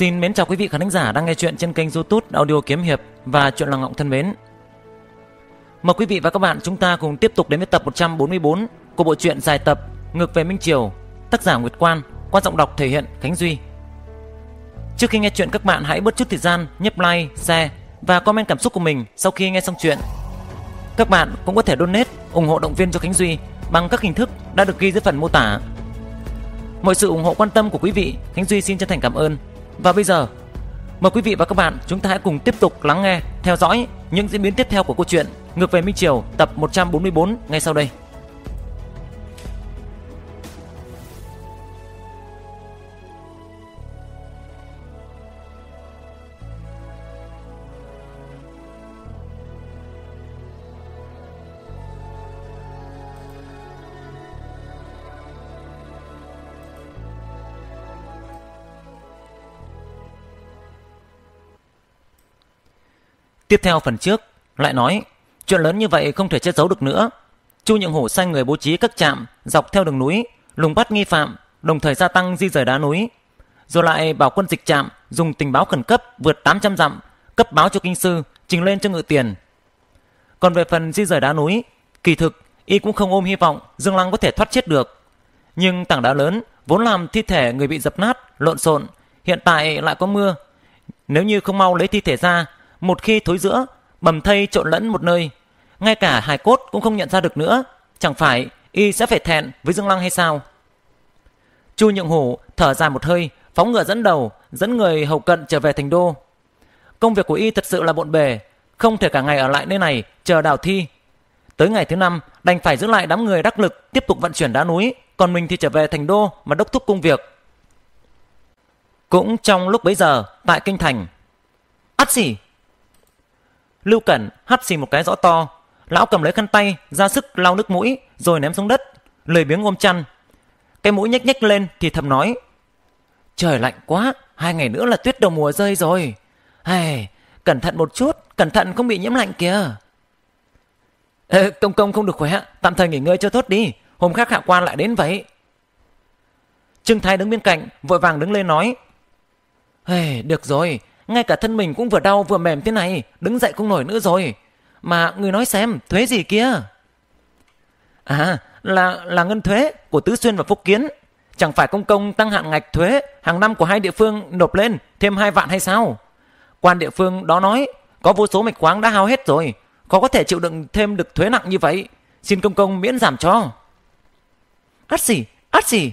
Xin mến chào quý vị khán thính giả đang nghe chuyện trên kênh youtube Audio Kiếm Hiệp và Chuyện Làng Ngọng Thân Mến. Mời quý vị và các bạn chúng ta cùng tiếp tục đến với tập 144 của bộ truyện dài tập Ngược về Minh Triều, tác giả Nguyệt Quan, qua giọng đọc thể hiện Khánh Duy. Trước khi nghe chuyện các bạn hãy bớt chút thời gian nhấp like, share và comment cảm xúc của mình sau khi nghe xong chuyện. Các bạn cũng có thể donate ủng hộ động viên cho Khánh Duy bằng các hình thức đã được ghi dưới phần mô tả. Mọi sự ủng hộ quan tâm của quý vị, Khánh Duy xin chân thành cảm ơn và bây giờ, mời quý vị và các bạn chúng ta hãy cùng tiếp tục lắng nghe, theo dõi những diễn biến tiếp theo của câu chuyện Ngược về Minh Triều tập 144 ngay sau đây. Tiếp theo phần trước, lại nói, chuyện lớn như vậy không thể che giấu được nữa. Chu Nhượng Hổ sai người bố trí các trạm dọc theo đường núi, lùng bắt nghi phạm, đồng thời gia tăng di rời đá núi. Rồi lại bảo quân dịch trạm dùng tình báo khẩn cấp vượt 800 dặm, cấp báo cho kinh sư, trình lên cho ngự tiền. Còn về phần di rời đá núi, kỳ thực y cũng không ôm hy vọng Dương Lăng có thể thoát chết được. Nhưng tảng đá lớn vốn làm thi thể người bị dập nát, lộn xộn, hiện tại lại có mưa. Nếu như không mau lấy thi thể ra một khi thối giữa, bầm thây trộn lẫn một nơi. Ngay cả hài cốt cũng không nhận ra được nữa. Chẳng phải y sẽ phải thẹn với Dương Lăng hay sao? Chu Nhượng Hổ thở dài một hơi, phóng ngựa dẫn đầu, dẫn người hầu cận trở về thành đô. Công việc của y thật sự là bộn bề, không thể cả ngày ở lại nơi này chờ đào thi. Tới ngày thứ năm, đành phải giữ lại đám người đắc lực tiếp tục vận chuyển đá núi, còn mình thì trở về thành đô mà đốc thúc công việc. Cũng trong lúc bấy giờ, tại kinh thành. Át xỉ, Lưu Cẩn hắt xì một cái rõ to. Lão cầm lấy khăn tay, ra sức lau nước mũi, rồi ném xuống đất, lười biếng ôm chăn. Cái mũi nhếch nhếch lên thì thầm nói. Trời lạnh quá, hai ngày nữa là tuyết đầu mùa rơi rồi. Hay, cẩn thận một chút, cẩn thận không bị nhiễm lạnh kìa. Ê, công công không được khỏe, tạm thời nghỉ ngơi cho tốt đi, hôm khác hạ quan lại đến vậy. Trương Thái đứng bên cạnh, vội vàng đứng lên nói. Hey, được rồi, ngay cả thân mình cũng vừa đau vừa mềm thế này, đứng dậy không nổi nữa rồi. Mà người nói xem, thuế gì kia? À, là là ngân thuế của Tứ Xuyên và Phúc Kiến. Chẳng phải công công tăng hạn ngạch thuế hàng năm của hai địa phương nộp lên thêm hai vạn hay sao? Quan địa phương đó nói, có vô số mạch khoáng đã hao hết rồi, khó có thể chịu đựng thêm được thuế nặng như vậy. Xin công công miễn giảm cho. Át gì át gì,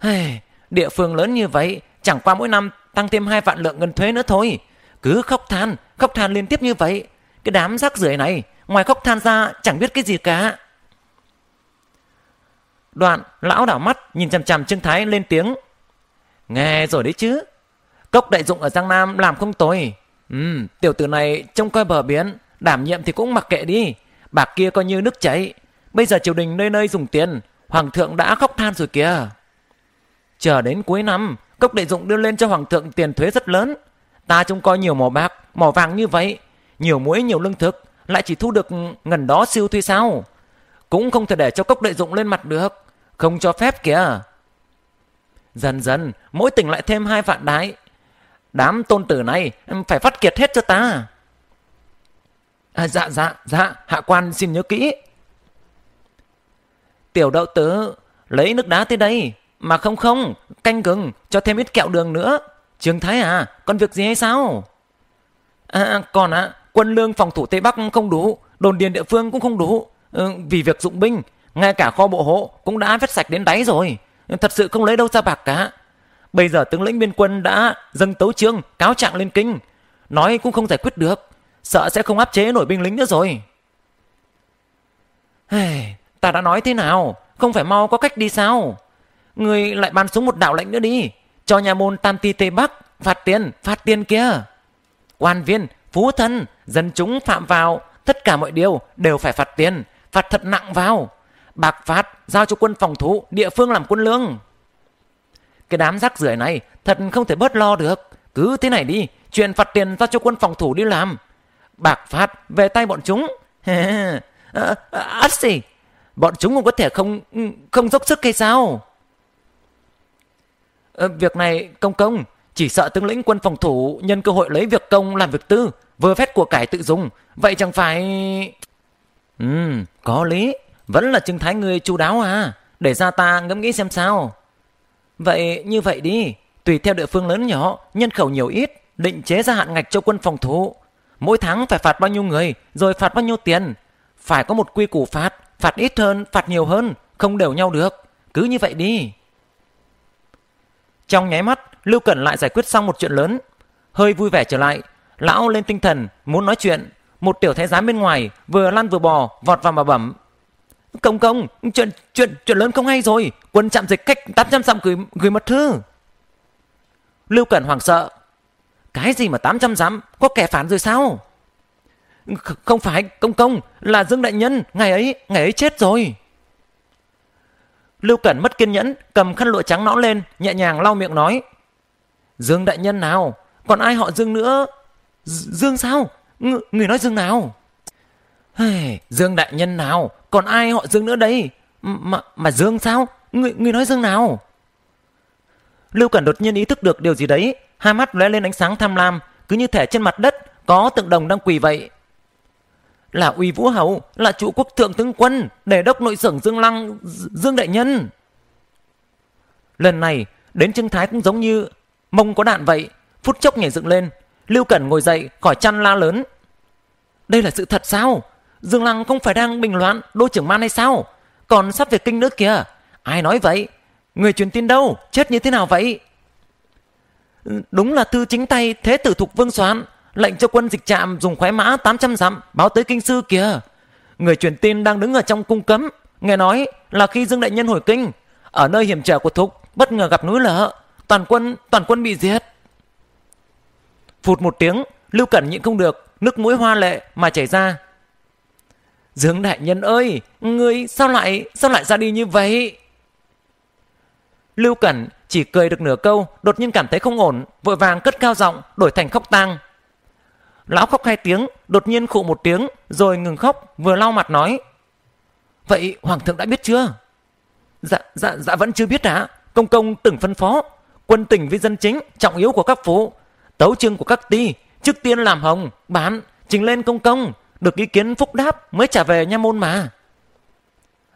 Hey, địa phương lớn như vậy, chẳng qua mỗi năm tăng thêm hai vạn lượng ngân thuế nữa thôi. Cứ khóc than, khóc than liên tiếp như vậy. Cái đám rác rưởi này, ngoài khóc than ra chẳng biết cái gì cả. Đoạn, lão đảo mắt nhìn chằm chằm Trương Thái lên tiếng. Nghe rồi đấy chứ. Cốc đại dụng ở Giang Nam làm không tồi. Ừ, tiểu tử này trông coi bờ biển, đảm nhiệm thì cũng mặc kệ đi. Bạc kia coi như nước chảy. Bây giờ triều đình nơi nơi dùng tiền, hoàng thượng đã khóc than rồi kìa. Chờ đến cuối năm, Cốc đệ dụng đưa lên cho hoàng thượng tiền thuế rất lớn. Ta trông coi nhiều mỏ bạc, mỏ vàng như vậy. Nhiều muối, nhiều lương thực. Lại chỉ thu được ngần đó siêu thuy sao. Cũng không thể để cho cốc đệ dụng lên mặt được. Không cho phép kìa. Dần dần, mỗi tỉnh lại thêm hai vạn đái. Đám tôn tử này phải phát kiệt hết cho ta. À, dạ dạ dạ, hạ quan xin nhớ kỹ. Tiểu đậu tứ, lấy nước đá tới đây, mà không không, canh gừng, cho thêm ít kẹo đường nữa. Trương Thái à, còn việc gì hay sao? À, còn ạ, à, quân lương phòng thủ Tây Bắc không đủ, đồn điền địa phương cũng không đủ. Ừ, vì việc dụng binh, ngay cả kho bộ hộ cũng đã vét sạch đến đáy rồi. Thật sự không lấy đâu ra bạc cả. Bây giờ tướng lĩnh biên quân đã dâng tấu trương cáo trạng lên kinh. Nói cũng không giải quyết được. Sợ sẽ không áp chế nổi binh lính nữa rồi. Hey, ta đã nói thế nào? Không phải mau có cách đi sao? người lại ban xuống một đạo lệnh nữa đi cho nhà môn tam ti tây bắc phạt tiền phạt tiền kia quan viên phú thân dân chúng phạm vào tất cả mọi điều đều phải phạt tiền phạt thật nặng vào bạc phạt giao cho quân phòng thủ địa phương làm quân lương cái đám rác rưởi này thật không thể bớt lo được cứ thế này đi chuyện phạt tiền giao cho quân phòng thủ đi làm bạc phạt về tay bọn chúng à, à, xì bọn chúng cũng có thể không không dốc sức hay sao Ờ, việc này công công, chỉ sợ tướng lĩnh quân phòng thủ nhân cơ hội lấy việc công làm việc tư, vừa phép của cải tự dùng, vậy chẳng phải... Ừ, có lý, vẫn là trưng thái người chu đáo à, để ra ta ngẫm nghĩ xem sao. Vậy như vậy đi, tùy theo địa phương lớn nhỏ, nhân khẩu nhiều ít, định chế ra hạn ngạch cho quân phòng thủ. Mỗi tháng phải phạt bao nhiêu người, rồi phạt bao nhiêu tiền. Phải có một quy củ phạt, phạt ít hơn, phạt nhiều hơn, không đều nhau được. Cứ như vậy đi. Trong nháy mắt, Lưu Cẩn lại giải quyết xong một chuyện lớn. Hơi vui vẻ trở lại, lão lên tinh thần, muốn nói chuyện. Một tiểu thái giám bên ngoài vừa lăn vừa bò, vọt vào mà bẩm. Công công, chuyện chuyện chuyện lớn không hay rồi, quân chạm dịch cách 800 dặm gửi, gửi mật thư. Lưu Cẩn hoảng sợ. Cái gì mà 800 dặm, có kẻ phản rồi sao? Không phải, công công, là Dương Đại Nhân, ngày ấy, ngày ấy chết rồi. Lưu Cẩn mất kiên nhẫn, cầm khăn lụa trắng nõn lên, nhẹ nhàng lau miệng nói. Dương đại nhân nào, còn ai họ Dương nữa? D Dương sao? Ng người nói Dương nào? Dương đại nhân nào, còn ai họ Dương nữa đây? M mà mà Dương sao? Người người nói Dương nào? Lưu Cẩn đột nhiên ý thức được điều gì đấy, hai mắt lóe lên ánh sáng tham lam, cứ như thể trên mặt đất có tượng đồng đang quỳ vậy là uy vũ hầu là chủ quốc thượng tướng quân để đốc nội sưởng dương lăng dương đại nhân lần này đến trương thái cũng giống như mông có đạn vậy phút chốc nhảy dựng lên lưu cẩn ngồi dậy khỏi chăn la lớn đây là sự thật sao dương lăng không phải đang bình loạn đô trưởng man hay sao còn sắp về kinh nữa kìa ai nói vậy người truyền tin đâu chết như thế nào vậy ừ, đúng là thư chính tay thế tử thục vương soạn lệnh cho quân dịch trạm dùng khoái mã 800 dặm báo tới kinh sư kìa. Người truyền tin đang đứng ở trong cung cấm, nghe nói là khi Dương đại nhân hồi kinh, ở nơi hiểm trở của thục bất ngờ gặp núi lở, toàn quân toàn quân bị giết. Phụt một tiếng, Lưu Cẩn nhịn không được, nước mũi hoa lệ mà chảy ra. Dương đại nhân ơi, ngươi sao lại sao lại ra đi như vậy? Lưu Cẩn chỉ cười được nửa câu, đột nhiên cảm thấy không ổn, vội vàng cất cao giọng, đổi thành khóc tang. Lão khóc hai tiếng, đột nhiên khụ một tiếng, rồi ngừng khóc, vừa lau mặt nói. Vậy Hoàng thượng đã biết chưa? Dạ, dạ, dạ vẫn chưa biết đã. Công công từng phân phó. Quân tỉnh với dân chính, trọng yếu của các phố. Tấu chương của các ty, trước tiên làm hồng, bán, trình lên công công. Được ý kiến phúc đáp mới trả về nha môn mà.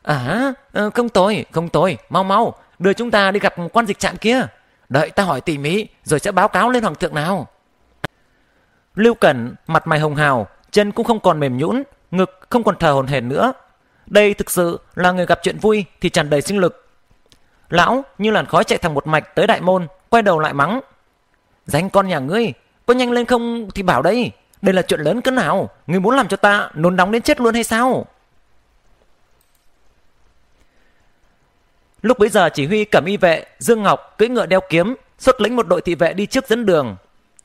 À, ờ, không tồi không tồi, mau mau, đưa chúng ta đi gặp quan dịch trạm kia. Đợi ta hỏi tỉ mỉ, rồi sẽ báo cáo lên hoàng thượng nào. Lưu Cẩn mặt mày hồng hào, chân cũng không còn mềm nhũn, ngực không còn thở hổn hển nữa. Đây thực sự là người gặp chuyện vui thì tràn đầy sinh lực. Lão như làn khói chạy thẳng một mạch tới đại môn, quay đầu lại mắng. Danh con nhà ngươi, có nhanh lên không thì bảo đây. Đây là chuyện lớn cỡ nào, ngươi muốn làm cho ta nôn nóng đến chết luôn hay sao? Lúc bấy giờ chỉ huy cẩm y vệ, Dương Ngọc cưỡi ngựa đeo kiếm, xuất lĩnh một đội thị vệ đi trước dẫn đường,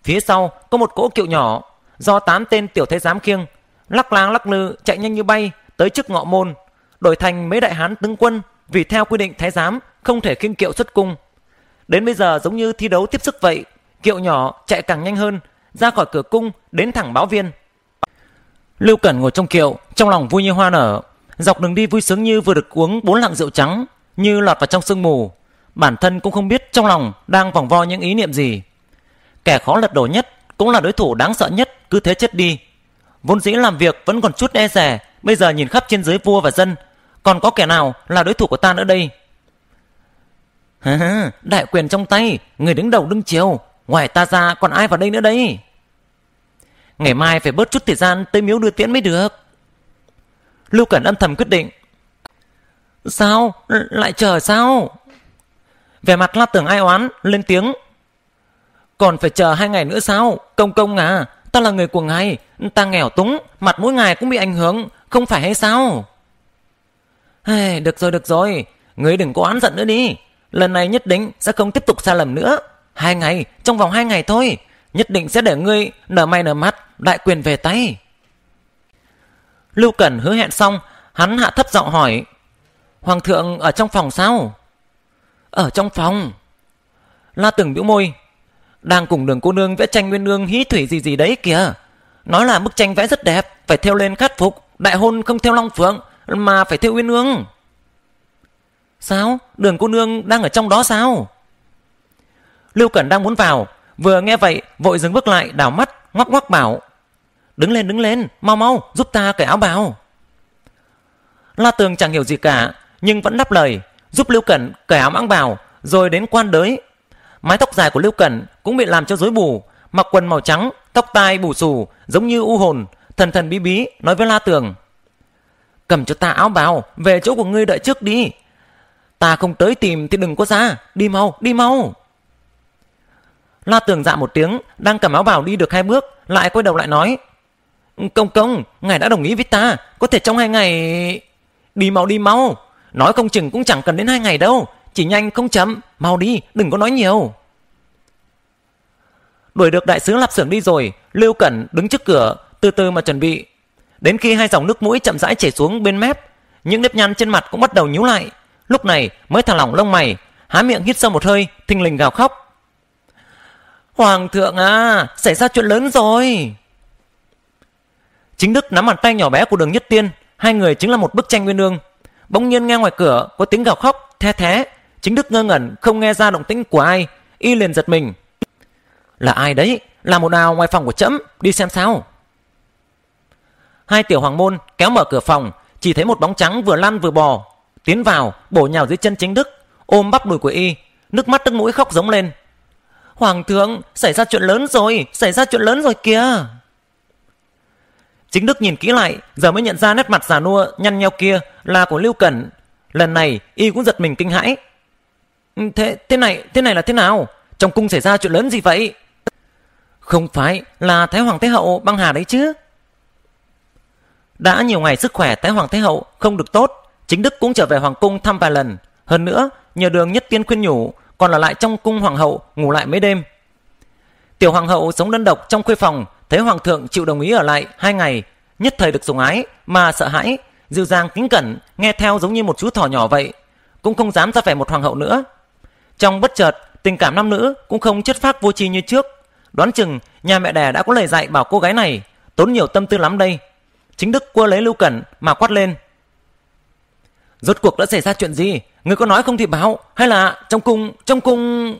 Phía sau có một cỗ kiệu nhỏ do tám tên tiểu thái giám khiêng, lắc láng lắc lư chạy nhanh như bay tới trước ngọ môn, đổi thành mấy đại hán tướng quân vì theo quy định thái giám không thể khiêng kiệu xuất cung. Đến bây giờ giống như thi đấu tiếp sức vậy, kiệu nhỏ chạy càng nhanh hơn, ra khỏi cửa cung đến thẳng báo viên. Lưu Cẩn ngồi trong kiệu, trong lòng vui như hoa nở, dọc đường đi vui sướng như vừa được uống bốn lạng rượu trắng, như lọt vào trong sương mù. Bản thân cũng không biết trong lòng đang vòng vo những ý niệm gì. Kẻ khó lật đổ nhất cũng là đối thủ đáng sợ nhất, cứ thế chết đi. Vốn dĩ làm việc vẫn còn chút e rẻ, bây giờ nhìn khắp trên dưới vua và dân, còn có kẻ nào là đối thủ của ta nữa đây? đại quyền trong tay, người đứng đầu đứng chiều, ngoài ta ra còn ai vào đây nữa đây Ngày mai phải bớt chút thời gian tới miếu đưa tiễn mới được. Lưu Cẩn âm thầm quyết định. Sao? Lại chờ sao? vẻ mặt la tưởng ai oán, lên tiếng còn phải chờ hai ngày nữa sao? Công công à, ta là người của ngài, ta nghèo túng, mặt mỗi ngày cũng bị ảnh hưởng, không phải hay sao? Hey, được rồi, được rồi, ngươi đừng có oán giận nữa đi. Lần này nhất định sẽ không tiếp tục sai lầm nữa. Hai ngày, trong vòng hai ngày thôi, nhất định sẽ để ngươi nở may nở mắt, đại quyền về tay. Lưu Cẩn hứa hẹn xong, hắn hạ thấp giọng hỏi. Hoàng thượng ở trong phòng sao? Ở trong phòng. La Từng bĩu môi, đang cùng đường cô nương vẽ tranh nguyên nương hí thủy gì gì đấy kìa nói là bức tranh vẽ rất đẹp phải theo lên khát phục đại hôn không theo long phượng mà phải theo nguyên nương. sao đường cô nương đang ở trong đó sao lưu cẩn đang muốn vào vừa nghe vậy vội dừng bước lại đảo mắt ngoắc ngoắc bảo đứng lên đứng lên mau mau giúp ta cởi áo bào la tường chẳng hiểu gì cả nhưng vẫn đáp lời giúp lưu cẩn cởi áo mãng bào rồi đến quan đới mái tóc dài của Lưu Cẩn cũng bị làm cho rối bù, mặc quần màu trắng, tóc tai bù xù, giống như u hồn, thần thần bí bí nói với La Tường. Cầm cho ta áo bào, về chỗ của ngươi đợi trước đi. Ta không tới tìm thì đừng có ra, đi mau, đi mau. La Tường dạ một tiếng, đang cầm áo bào đi được hai bước, lại quay đầu lại nói. Công công, ngài đã đồng ý với ta, có thể trong hai ngày... Đi mau, đi mau, nói không chừng cũng chẳng cần đến hai ngày đâu, chỉ nhanh không chậm, mau đi, đừng có nói nhiều. Đuổi được đại sứ lạp xưởng đi rồi, Lưu Cẩn đứng trước cửa, từ từ mà chuẩn bị. Đến khi hai dòng nước mũi chậm rãi chảy xuống bên mép, những nếp nhăn trên mặt cũng bắt đầu nhíu lại. Lúc này mới thả lỏng lông mày, há miệng hít sâu một hơi, thình lình gào khóc. Hoàng thượng à, xảy ra chuyện lớn rồi. Chính Đức nắm bàn tay nhỏ bé của đường Nhất Tiên, hai người chính là một bức tranh nguyên ương. Bỗng nhiên nghe ngoài cửa có tiếng gào khóc, the thế, Chính Đức ngơ ngẩn, không nghe ra động tĩnh của ai. Y liền giật mình. Là ai đấy? Là một nào ngoài phòng của trẫm Đi xem sao. Hai tiểu hoàng môn kéo mở cửa phòng, chỉ thấy một bóng trắng vừa lăn vừa bò. Tiến vào, bổ nhào dưới chân chính Đức, ôm bắp đùi của Y. Nước mắt nước mũi khóc giống lên. Hoàng thượng, xảy ra chuyện lớn rồi, xảy ra chuyện lớn rồi kìa. Chính Đức nhìn kỹ lại, giờ mới nhận ra nét mặt già nua nhăn nheo kia là của Lưu Cẩn. Lần này, y cũng giật mình kinh hãi. Ừ, thế thế này, thế này là thế nào? Trong cung xảy ra chuyện lớn gì vậy? Không phải là Thái Hoàng Thái Hậu băng hà đấy chứ? Đã nhiều ngày sức khỏe Thái Hoàng Thái Hậu không được tốt, chính đức cũng trở về Hoàng Cung thăm vài lần. Hơn nữa, nhờ đường nhất tiên khuyên nhủ, còn là lại trong cung Hoàng Hậu ngủ lại mấy đêm. Tiểu Hoàng Hậu sống đơn độc trong khuê phòng, thấy Hoàng Thượng chịu đồng ý ở lại hai ngày, nhất thời được sủng ái mà sợ hãi, dịu dàng kính cẩn, nghe theo giống như một chú thỏ nhỏ vậy. Cũng không dám ra vẻ một Hoàng Hậu nữa, trong bất chợt, tình cảm nam nữ cũng không chất phác vô tri như trước. Đoán chừng nhà mẹ đẻ đã có lời dạy bảo cô gái này, tốn nhiều tâm tư lắm đây. Chính Đức cua lấy Lưu Cẩn mà quát lên. Rốt cuộc đã xảy ra chuyện gì? Người có nói không thì báo, hay là trong cung, trong cung...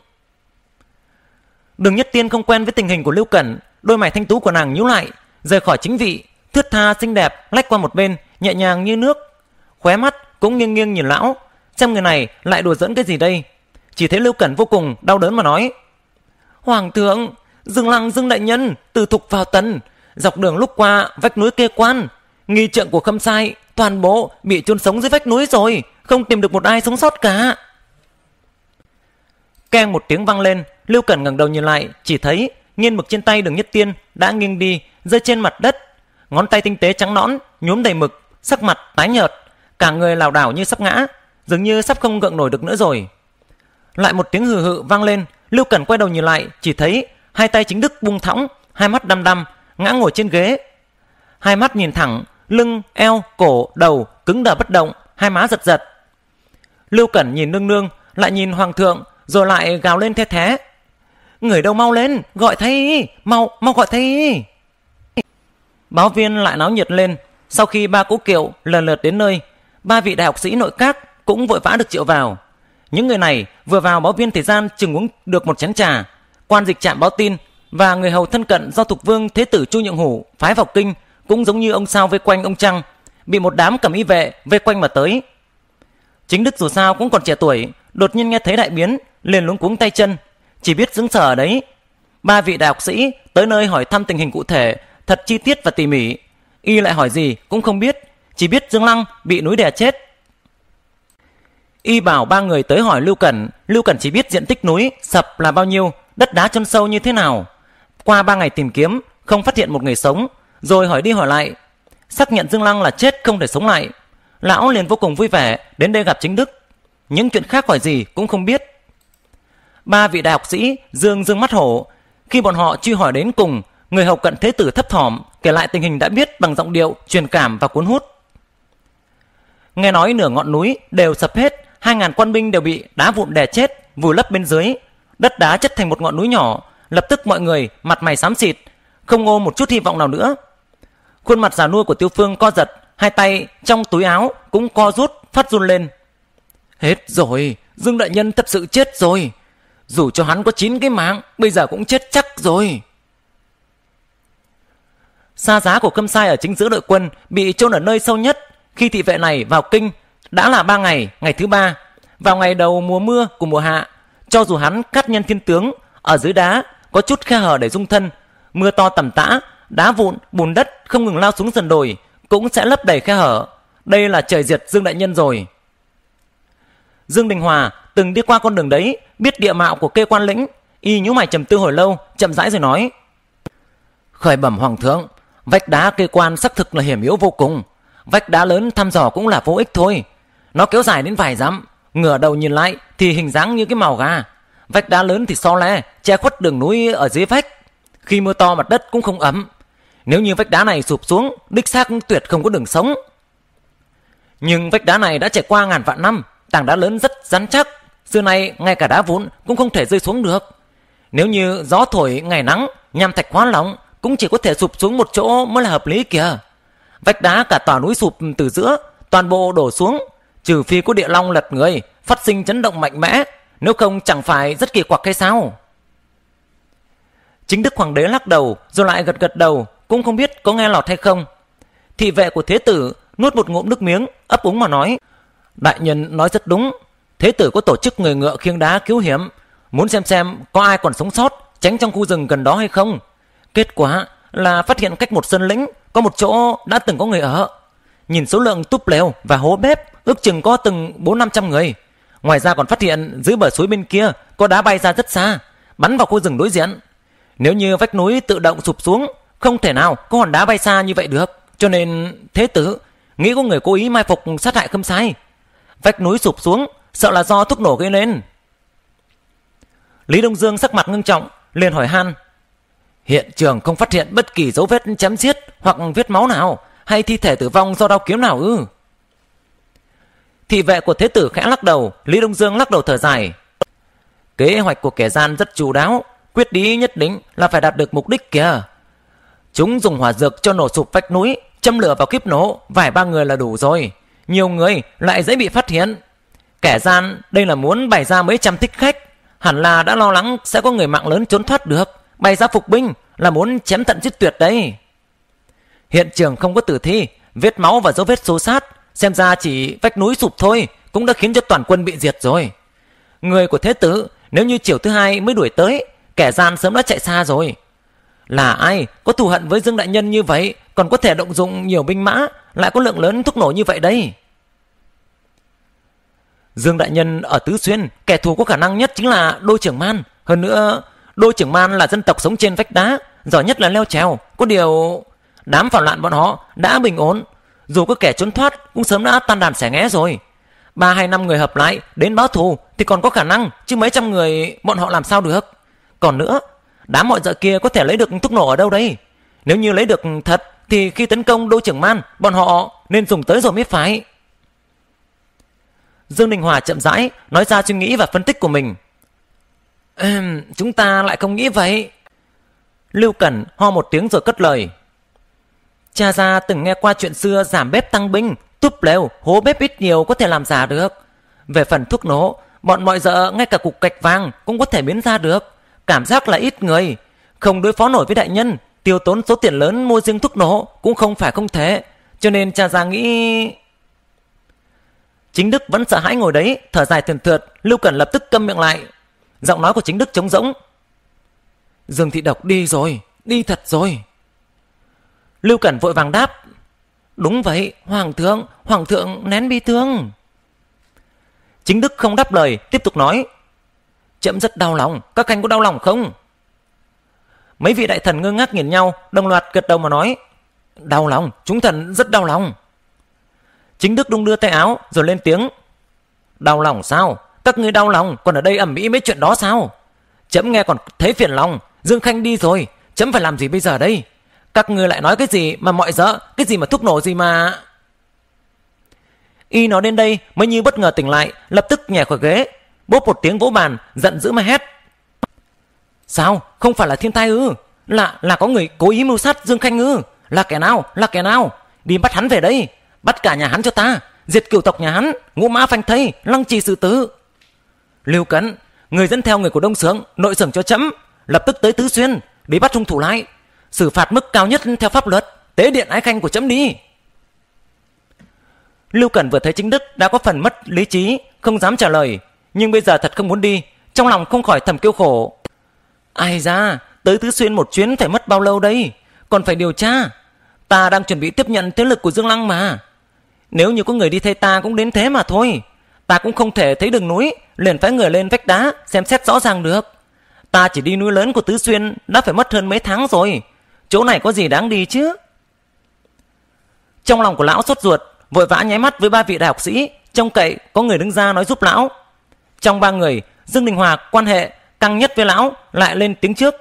Đường Nhất Tiên không quen với tình hình của Lưu Cẩn, đôi mày thanh tú của nàng nhíu lại, rời khỏi chính vị, thướt tha xinh đẹp lách qua một bên, nhẹ nhàng như nước. Khóe mắt cũng nghiêng nghiêng nhìn lão, xem người này lại đùa dẫn cái gì đây? Chỉ thấy Lưu Cẩn vô cùng đau đớn mà nói. Hoàng thượng, dừng Lăng dừng Đại Nhân, từ thục vào tần, dọc đường lúc qua vách núi kê quan. Nghi trượng của khâm sai, toàn bộ bị chôn sống dưới vách núi rồi, không tìm được một ai sống sót cả. Keng một tiếng vang lên, Lưu Cẩn ngẩng đầu nhìn lại, chỉ thấy nghiên mực trên tay đường nhất tiên đã nghiêng đi, rơi trên mặt đất. Ngón tay tinh tế trắng nõn, nhuốm đầy mực, sắc mặt tái nhợt, cả người lảo đảo như sắp ngã, dường như sắp không gượng nổi được nữa rồi lại một tiếng hừ hừ vang lên lưu cẩn quay đầu nhìn lại chỉ thấy hai tay chính đức buông thõng hai mắt đăm đăm ngã ngồi trên ghế hai mắt nhìn thẳng lưng eo cổ đầu cứng đờ bất động hai má giật giật lưu cẩn nhìn nương nương lại nhìn hoàng thượng rồi lại gào lên the thé người đâu mau lên gọi thầy mau mau gọi thầy báo viên lại náo nhiệt lên sau khi ba cũ kiệu lần lượt đến nơi ba vị đại học sĩ nội các cũng vội vã được triệu vào những người này vừa vào báo viên thời gian chừng uống được một chén trà. Quan dịch trạm báo tin và người hầu thân cận do thuộc vương thế tử Chu Nhượng Hủ phái vào kinh cũng giống như ông sao vây quanh ông Trăng, bị một đám cầm y vệ vây quanh mà tới. Chính Đức dù sao cũng còn trẻ tuổi, đột nhiên nghe thấy đại biến, liền luống cuống tay chân, chỉ biết dững sờ ở đấy. Ba vị đại học sĩ tới nơi hỏi thăm tình hình cụ thể, thật chi tiết và tỉ mỉ. Y lại hỏi gì cũng không biết, chỉ biết Dương Lăng bị núi đè chết, Y bảo ba người tới hỏi Lưu Cẩn, Lưu Cẩn chỉ biết diện tích núi, sập là bao nhiêu, đất đá chân sâu như thế nào. Qua ba ngày tìm kiếm, không phát hiện một người sống, rồi hỏi đi hỏi lại. Xác nhận Dương Lăng là chết không thể sống lại. Lão liền vô cùng vui vẻ, đến đây gặp chính Đức. Những chuyện khác hỏi gì cũng không biết. Ba vị đại học sĩ, Dương Dương mắt hổ. Khi bọn họ truy hỏi đến cùng, người hậu cận thế tử thấp thỏm, kể lại tình hình đã biết bằng giọng điệu, truyền cảm và cuốn hút. Nghe nói nửa ngọn núi đều sập hết, hai ngàn quân binh đều bị đá vụn đè chết, vùi lấp bên dưới. Đất đá chất thành một ngọn núi nhỏ, lập tức mọi người mặt mày xám xịt, không ô một chút hy vọng nào nữa. Khuôn mặt già nua của Tiêu Phương co giật, hai tay trong túi áo cũng co rút, phát run lên. Hết rồi, Dương Đại Nhân thật sự chết rồi. Dù cho hắn có chín cái mạng, bây giờ cũng chết chắc rồi. Xa giá của Khâm Sai ở chính giữa đội quân bị chôn ở nơi sâu nhất. Khi thị vệ này vào kinh đã là ba ngày, ngày thứ ba, vào ngày đầu mùa mưa của mùa hạ, cho dù hắn cắt nhân thiên tướng, ở dưới đá có chút khe hở để dung thân, mưa to tầm tã, đá vụn, bùn đất không ngừng lao xuống sườn đồi cũng sẽ lấp đầy khe hở. Đây là trời diệt Dương đại nhân rồi. Dương Đình Hòa từng đi qua con đường đấy, biết địa mạo của kê quan lĩnh, y nhíu mày trầm tư hồi lâu, chậm rãi rồi nói: "Khởi bẩm hoàng thượng, vách đá kê quan xác thực là hiểm yếu vô cùng, vách đá lớn thăm dò cũng là vô ích thôi, nó kéo dài đến vài dặm, ngửa đầu nhìn lại thì hình dáng như cái màu gà. Vách đá lớn thì so le, che khuất đường núi ở dưới vách. Khi mưa to mặt đất cũng không ấm. Nếu như vách đá này sụp xuống, đích xác tuyệt không có đường sống. Nhưng vách đá này đã trải qua ngàn vạn năm, tảng đá lớn rất rắn chắc. Xưa nay ngay cả đá vụn cũng không thể rơi xuống được. Nếu như gió thổi ngày nắng, nhằm thạch hóa lỏng cũng chỉ có thể sụp xuống một chỗ mới là hợp lý kìa. Vách đá cả tòa núi sụp từ giữa, toàn bộ đổ xuống, trừ phi có địa long lật người, phát sinh chấn động mạnh mẽ, nếu không chẳng phải rất kỳ quặc hay sao? Chính Đức Hoàng đế lắc đầu, rồi lại gật gật đầu, cũng không biết có nghe lọt hay không. Thị vệ của Thế tử nuốt một ngụm nước miếng, ấp úng mà nói. Đại nhân nói rất đúng, Thế tử có tổ chức người ngựa khiêng đá cứu hiểm, muốn xem xem có ai còn sống sót, tránh trong khu rừng gần đó hay không. Kết quả là phát hiện cách một sân lĩnh có một chỗ đã từng có người ở, Nhìn số lượng túp lều và hố bếp ước chừng có từng bốn năm trăm người. Ngoài ra còn phát hiện dưới bờ suối bên kia có đá bay ra rất xa, bắn vào khu rừng đối diện. Nếu như vách núi tự động sụp xuống, không thể nào có hòn đá bay xa như vậy được. Cho nên thế tử nghĩ có người cố ý mai phục sát hại không sai. Vách núi sụp xuống, sợ là do thuốc nổ gây nên. Lý Đông Dương sắc mặt ngưng trọng, liền hỏi han. Hiện trường không phát hiện bất kỳ dấu vết chém giết hoặc vết máu nào, hay thi thể tử vong do đau kiếm nào ư? Thị vệ của thế tử khẽ lắc đầu, Lý Đông Dương lắc đầu thở dài. Kế hoạch của kẻ gian rất chú đáo, quyết ý nhất định là phải đạt được mục đích kìa. Chúng dùng hỏa dược cho nổ sụp vách núi, châm lửa vào kiếp nổ, vài ba người là đủ rồi. Nhiều người lại dễ bị phát hiện. Kẻ gian đây là muốn bày ra mấy trăm thích khách, hẳn là đã lo lắng sẽ có người mạng lớn trốn thoát được. Bày ra phục binh là muốn chém tận giết tuyệt đấy. Hiện trường không có tử thi, vết máu và dấu vết xô sát, xem ra chỉ vách núi sụp thôi cũng đã khiến cho toàn quân bị diệt rồi. Người của thế tử nếu như chiều thứ hai mới đuổi tới, kẻ gian sớm đã chạy xa rồi. Là ai có thù hận với Dương Đại Nhân như vậy còn có thể động dụng nhiều binh mã lại có lượng lớn thuốc nổ như vậy đây? Dương Đại Nhân ở Tứ Xuyên kẻ thù có khả năng nhất chính là đôi trưởng man. Hơn nữa, đôi trưởng man là dân tộc sống trên vách đá, giỏi nhất là leo trèo. Có điều đám phản loạn bọn họ đã bình ổn. Dù có kẻ trốn thoát cũng sớm đã tan đàn xẻ nghé rồi. Ba hay năm người hợp lại đến báo thù thì còn có khả năng chứ mấy trăm người bọn họ làm sao được. Còn nữa, đám mọi giợ kia có thể lấy được thuốc nổ ở đâu đấy. Nếu như lấy được thật thì khi tấn công đô trưởng man bọn họ nên dùng tới rồi mới phải. Dương Đình Hòa chậm rãi nói ra suy nghĩ và phân tích của mình. chúng ta lại không nghĩ vậy. Lưu Cẩn ho một tiếng rồi cất lời. Cha ra từng nghe qua chuyện xưa giảm bếp tăng binh, túp lều, hố bếp ít nhiều có thể làm giả được. Về phần thuốc nổ, bọn mọi giờ ngay cả cục gạch vàng cũng có thể biến ra được. Cảm giác là ít người, không đối phó nổi với đại nhân, tiêu tốn số tiền lớn mua riêng thuốc nổ cũng không phải không thể. Cho nên cha ra nghĩ... Chính Đức vẫn sợ hãi ngồi đấy, thở dài thườn thượt, Lưu Cẩn lập tức câm miệng lại. Giọng nói của chính Đức trống rỗng. Dương Thị Độc đi rồi, đi thật rồi. Lưu Cẩn vội vàng đáp. Đúng vậy, Hoàng thượng, Hoàng thượng nén bi thương. Chính Đức không đáp lời, tiếp tục nói. Chậm rất đau lòng, các khanh có đau lòng không? Mấy vị đại thần ngơ ngác nhìn nhau, đồng loạt gật đầu mà nói. Đau lòng, chúng thần rất đau lòng. Chính Đức đung đưa tay áo rồi lên tiếng. Đau lòng sao? Các ngươi đau lòng còn ở đây ẩm mỹ mấy chuyện đó sao? Chấm nghe còn thấy phiền lòng. Dương Khanh đi rồi. Chấm phải làm gì bây giờ đây? Các ngươi lại nói cái gì mà mọi rỡ Cái gì mà thuốc nổ gì mà Y nói đến đây mới như bất ngờ tỉnh lại Lập tức nhảy khỏi ghế Bốp một tiếng vỗ bàn giận dữ mà hét Sao không phải là thiên tai ư Là là có người cố ý mưu sát Dương Khanh ư Là kẻ nào là kẻ nào Đi bắt hắn về đây Bắt cả nhà hắn cho ta Diệt cựu tộc nhà hắn Ngũ mã phanh thây Lăng trì sự tứ Lưu Cấn Người dẫn theo người của Đông Sướng Nội sưởng cho chấm Lập tức tới Tứ Xuyên Để bắt trung thủ lại xử phạt mức cao nhất theo pháp luật, tế điện ái khanh của chấm đi. Lưu Cẩn vừa thấy chính Đức đã có phần mất lý trí, không dám trả lời, nhưng bây giờ thật không muốn đi, trong lòng không khỏi thầm kêu khổ. Ai ra, tới Tứ Xuyên một chuyến phải mất bao lâu đây, còn phải điều tra. Ta đang chuẩn bị tiếp nhận thế lực của Dương Lăng mà. Nếu như có người đi thay ta cũng đến thế mà thôi. Ta cũng không thể thấy đường núi, liền phải người lên vách đá, xem xét rõ ràng được. Ta chỉ đi núi lớn của Tứ Xuyên đã phải mất hơn mấy tháng rồi, chỗ này có gì đáng đi chứ? Trong lòng của lão sốt ruột, vội vã nháy mắt với ba vị đại học sĩ, trông cậy có người đứng ra nói giúp lão. Trong ba người, Dương Đình Hòa quan hệ căng nhất với lão lại lên tiếng trước.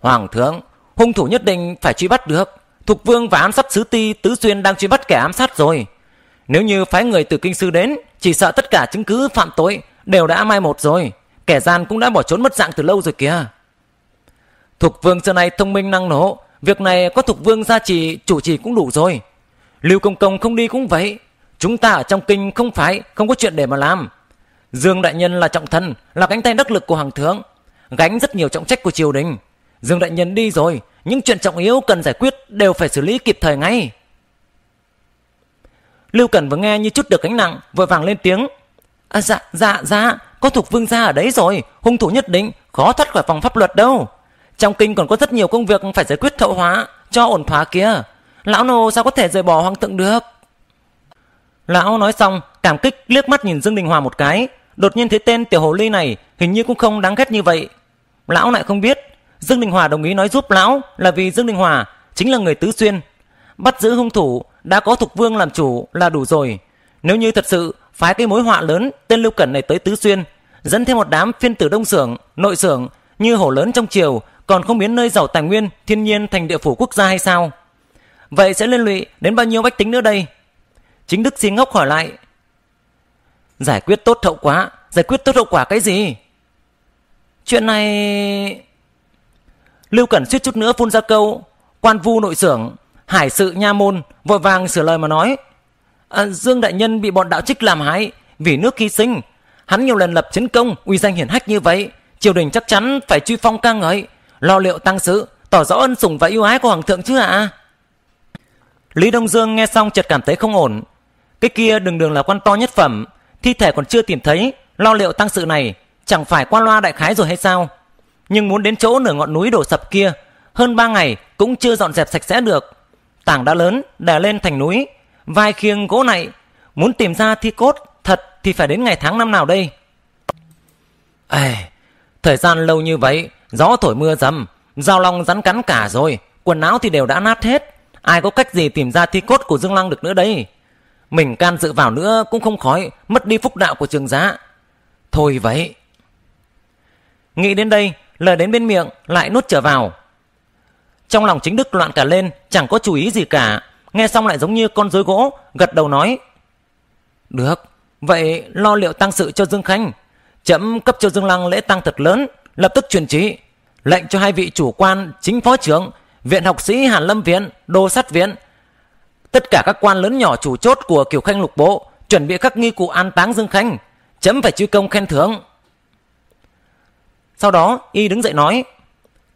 Hoàng thượng, hung thủ nhất định phải truy bắt được. Thục vương và ám sát sứ ti Tứ Xuyên đang truy bắt kẻ ám sát rồi. Nếu như phái người từ kinh sư đến, chỉ sợ tất cả chứng cứ phạm tội đều đã mai một rồi. Kẻ gian cũng đã bỏ trốn mất dạng từ lâu rồi kìa. Thục vương xưa nay thông minh năng nổ, việc này có thục vương gia trì, chủ trì cũng đủ rồi. Lưu Công Công không đi cũng vậy, chúng ta ở trong kinh không phải, không có chuyện để mà làm. Dương Đại Nhân là trọng thân là cánh tay đắc lực của Hoàng thượng, gánh rất nhiều trọng trách của triều đình. Dương Đại Nhân đi rồi, những chuyện trọng yếu cần giải quyết đều phải xử lý kịp thời ngay. Lưu Cẩn vừa nghe như chút được gánh nặng, vội vàng lên tiếng. À, dạ, dạ, dạ, có thuộc vương gia ở đấy rồi, hung thủ nhất định, khó thoát khỏi phòng pháp luật đâu. Trong kinh còn có rất nhiều công việc phải giải quyết thậu hóa, cho ổn thỏa kia. Lão nô sao có thể rời bỏ hoàng thượng được? Lão nói xong, cảm kích liếc mắt nhìn Dương Đình Hòa một cái. Đột nhiên thấy tên tiểu hồ ly này hình như cũng không đáng ghét như vậy. Lão lại không biết, Dương Đình Hòa đồng ý nói giúp lão là vì Dương Đình Hòa chính là người tứ xuyên. Bắt giữ hung thủ, đã có thục vương làm chủ là đủ rồi. Nếu như thật sự phái cái mối họa lớn tên Lưu Cẩn này tới tứ xuyên, dẫn theo một đám phiên tử đông sưởng nội sưởng như hổ lớn trong triều còn không biến nơi giàu tài nguyên thiên nhiên thành địa phủ quốc gia hay sao vậy sẽ liên lụy đến bao nhiêu bách tính nữa đây chính đức xin ngốc hỏi lại giải quyết tốt hậu quả giải quyết tốt hậu quả cái gì chuyện này lưu cẩn suýt chút nữa phun ra câu quan vu nội xưởng hải sự nha môn vội vàng sửa lời mà nói à, dương đại nhân bị bọn đạo trích làm hại vì nước hy sinh hắn nhiều lần lập chiến công uy danh hiển hách như vậy triều đình chắc chắn phải truy phong ca ngợi lo liệu tăng sự tỏ rõ ân sủng và yêu ái của hoàng thượng chứ ạ à? lý đông dương nghe xong chợt cảm thấy không ổn cái kia đường đường là quan to nhất phẩm thi thể còn chưa tìm thấy lo liệu tăng sự này chẳng phải qua loa đại khái rồi hay sao nhưng muốn đến chỗ nửa ngọn núi đổ sập kia hơn ba ngày cũng chưa dọn dẹp sạch sẽ được tảng đã lớn đè lên thành núi vai khiêng gỗ này muốn tìm ra thi cốt thật thì phải đến ngày tháng năm nào đây ê thời gian lâu như vậy Gió thổi mưa dầm, dao long rắn cắn cả rồi, quần áo thì đều đã nát hết. Ai có cách gì tìm ra thi cốt của Dương Lăng được nữa đây? Mình can dự vào nữa cũng không khói, mất đi phúc đạo của trường giá. Thôi vậy. Nghĩ đến đây, lời đến bên miệng lại nuốt trở vào. Trong lòng chính đức loạn cả lên, chẳng có chú ý gì cả. Nghe xong lại giống như con rối gỗ, gật đầu nói. Được, vậy lo liệu tăng sự cho Dương Khanh. Chấm cấp cho Dương Lăng lễ tăng thật lớn, lập tức truyền chỉ lệnh cho hai vị chủ quan chính phó trưởng viện học sĩ hàn lâm viện đô sát viện tất cả các quan lớn nhỏ chủ chốt của kiều khanh lục bộ chuẩn bị các nghi cụ an táng dương khanh chấm phải truy công khen thưởng sau đó y đứng dậy nói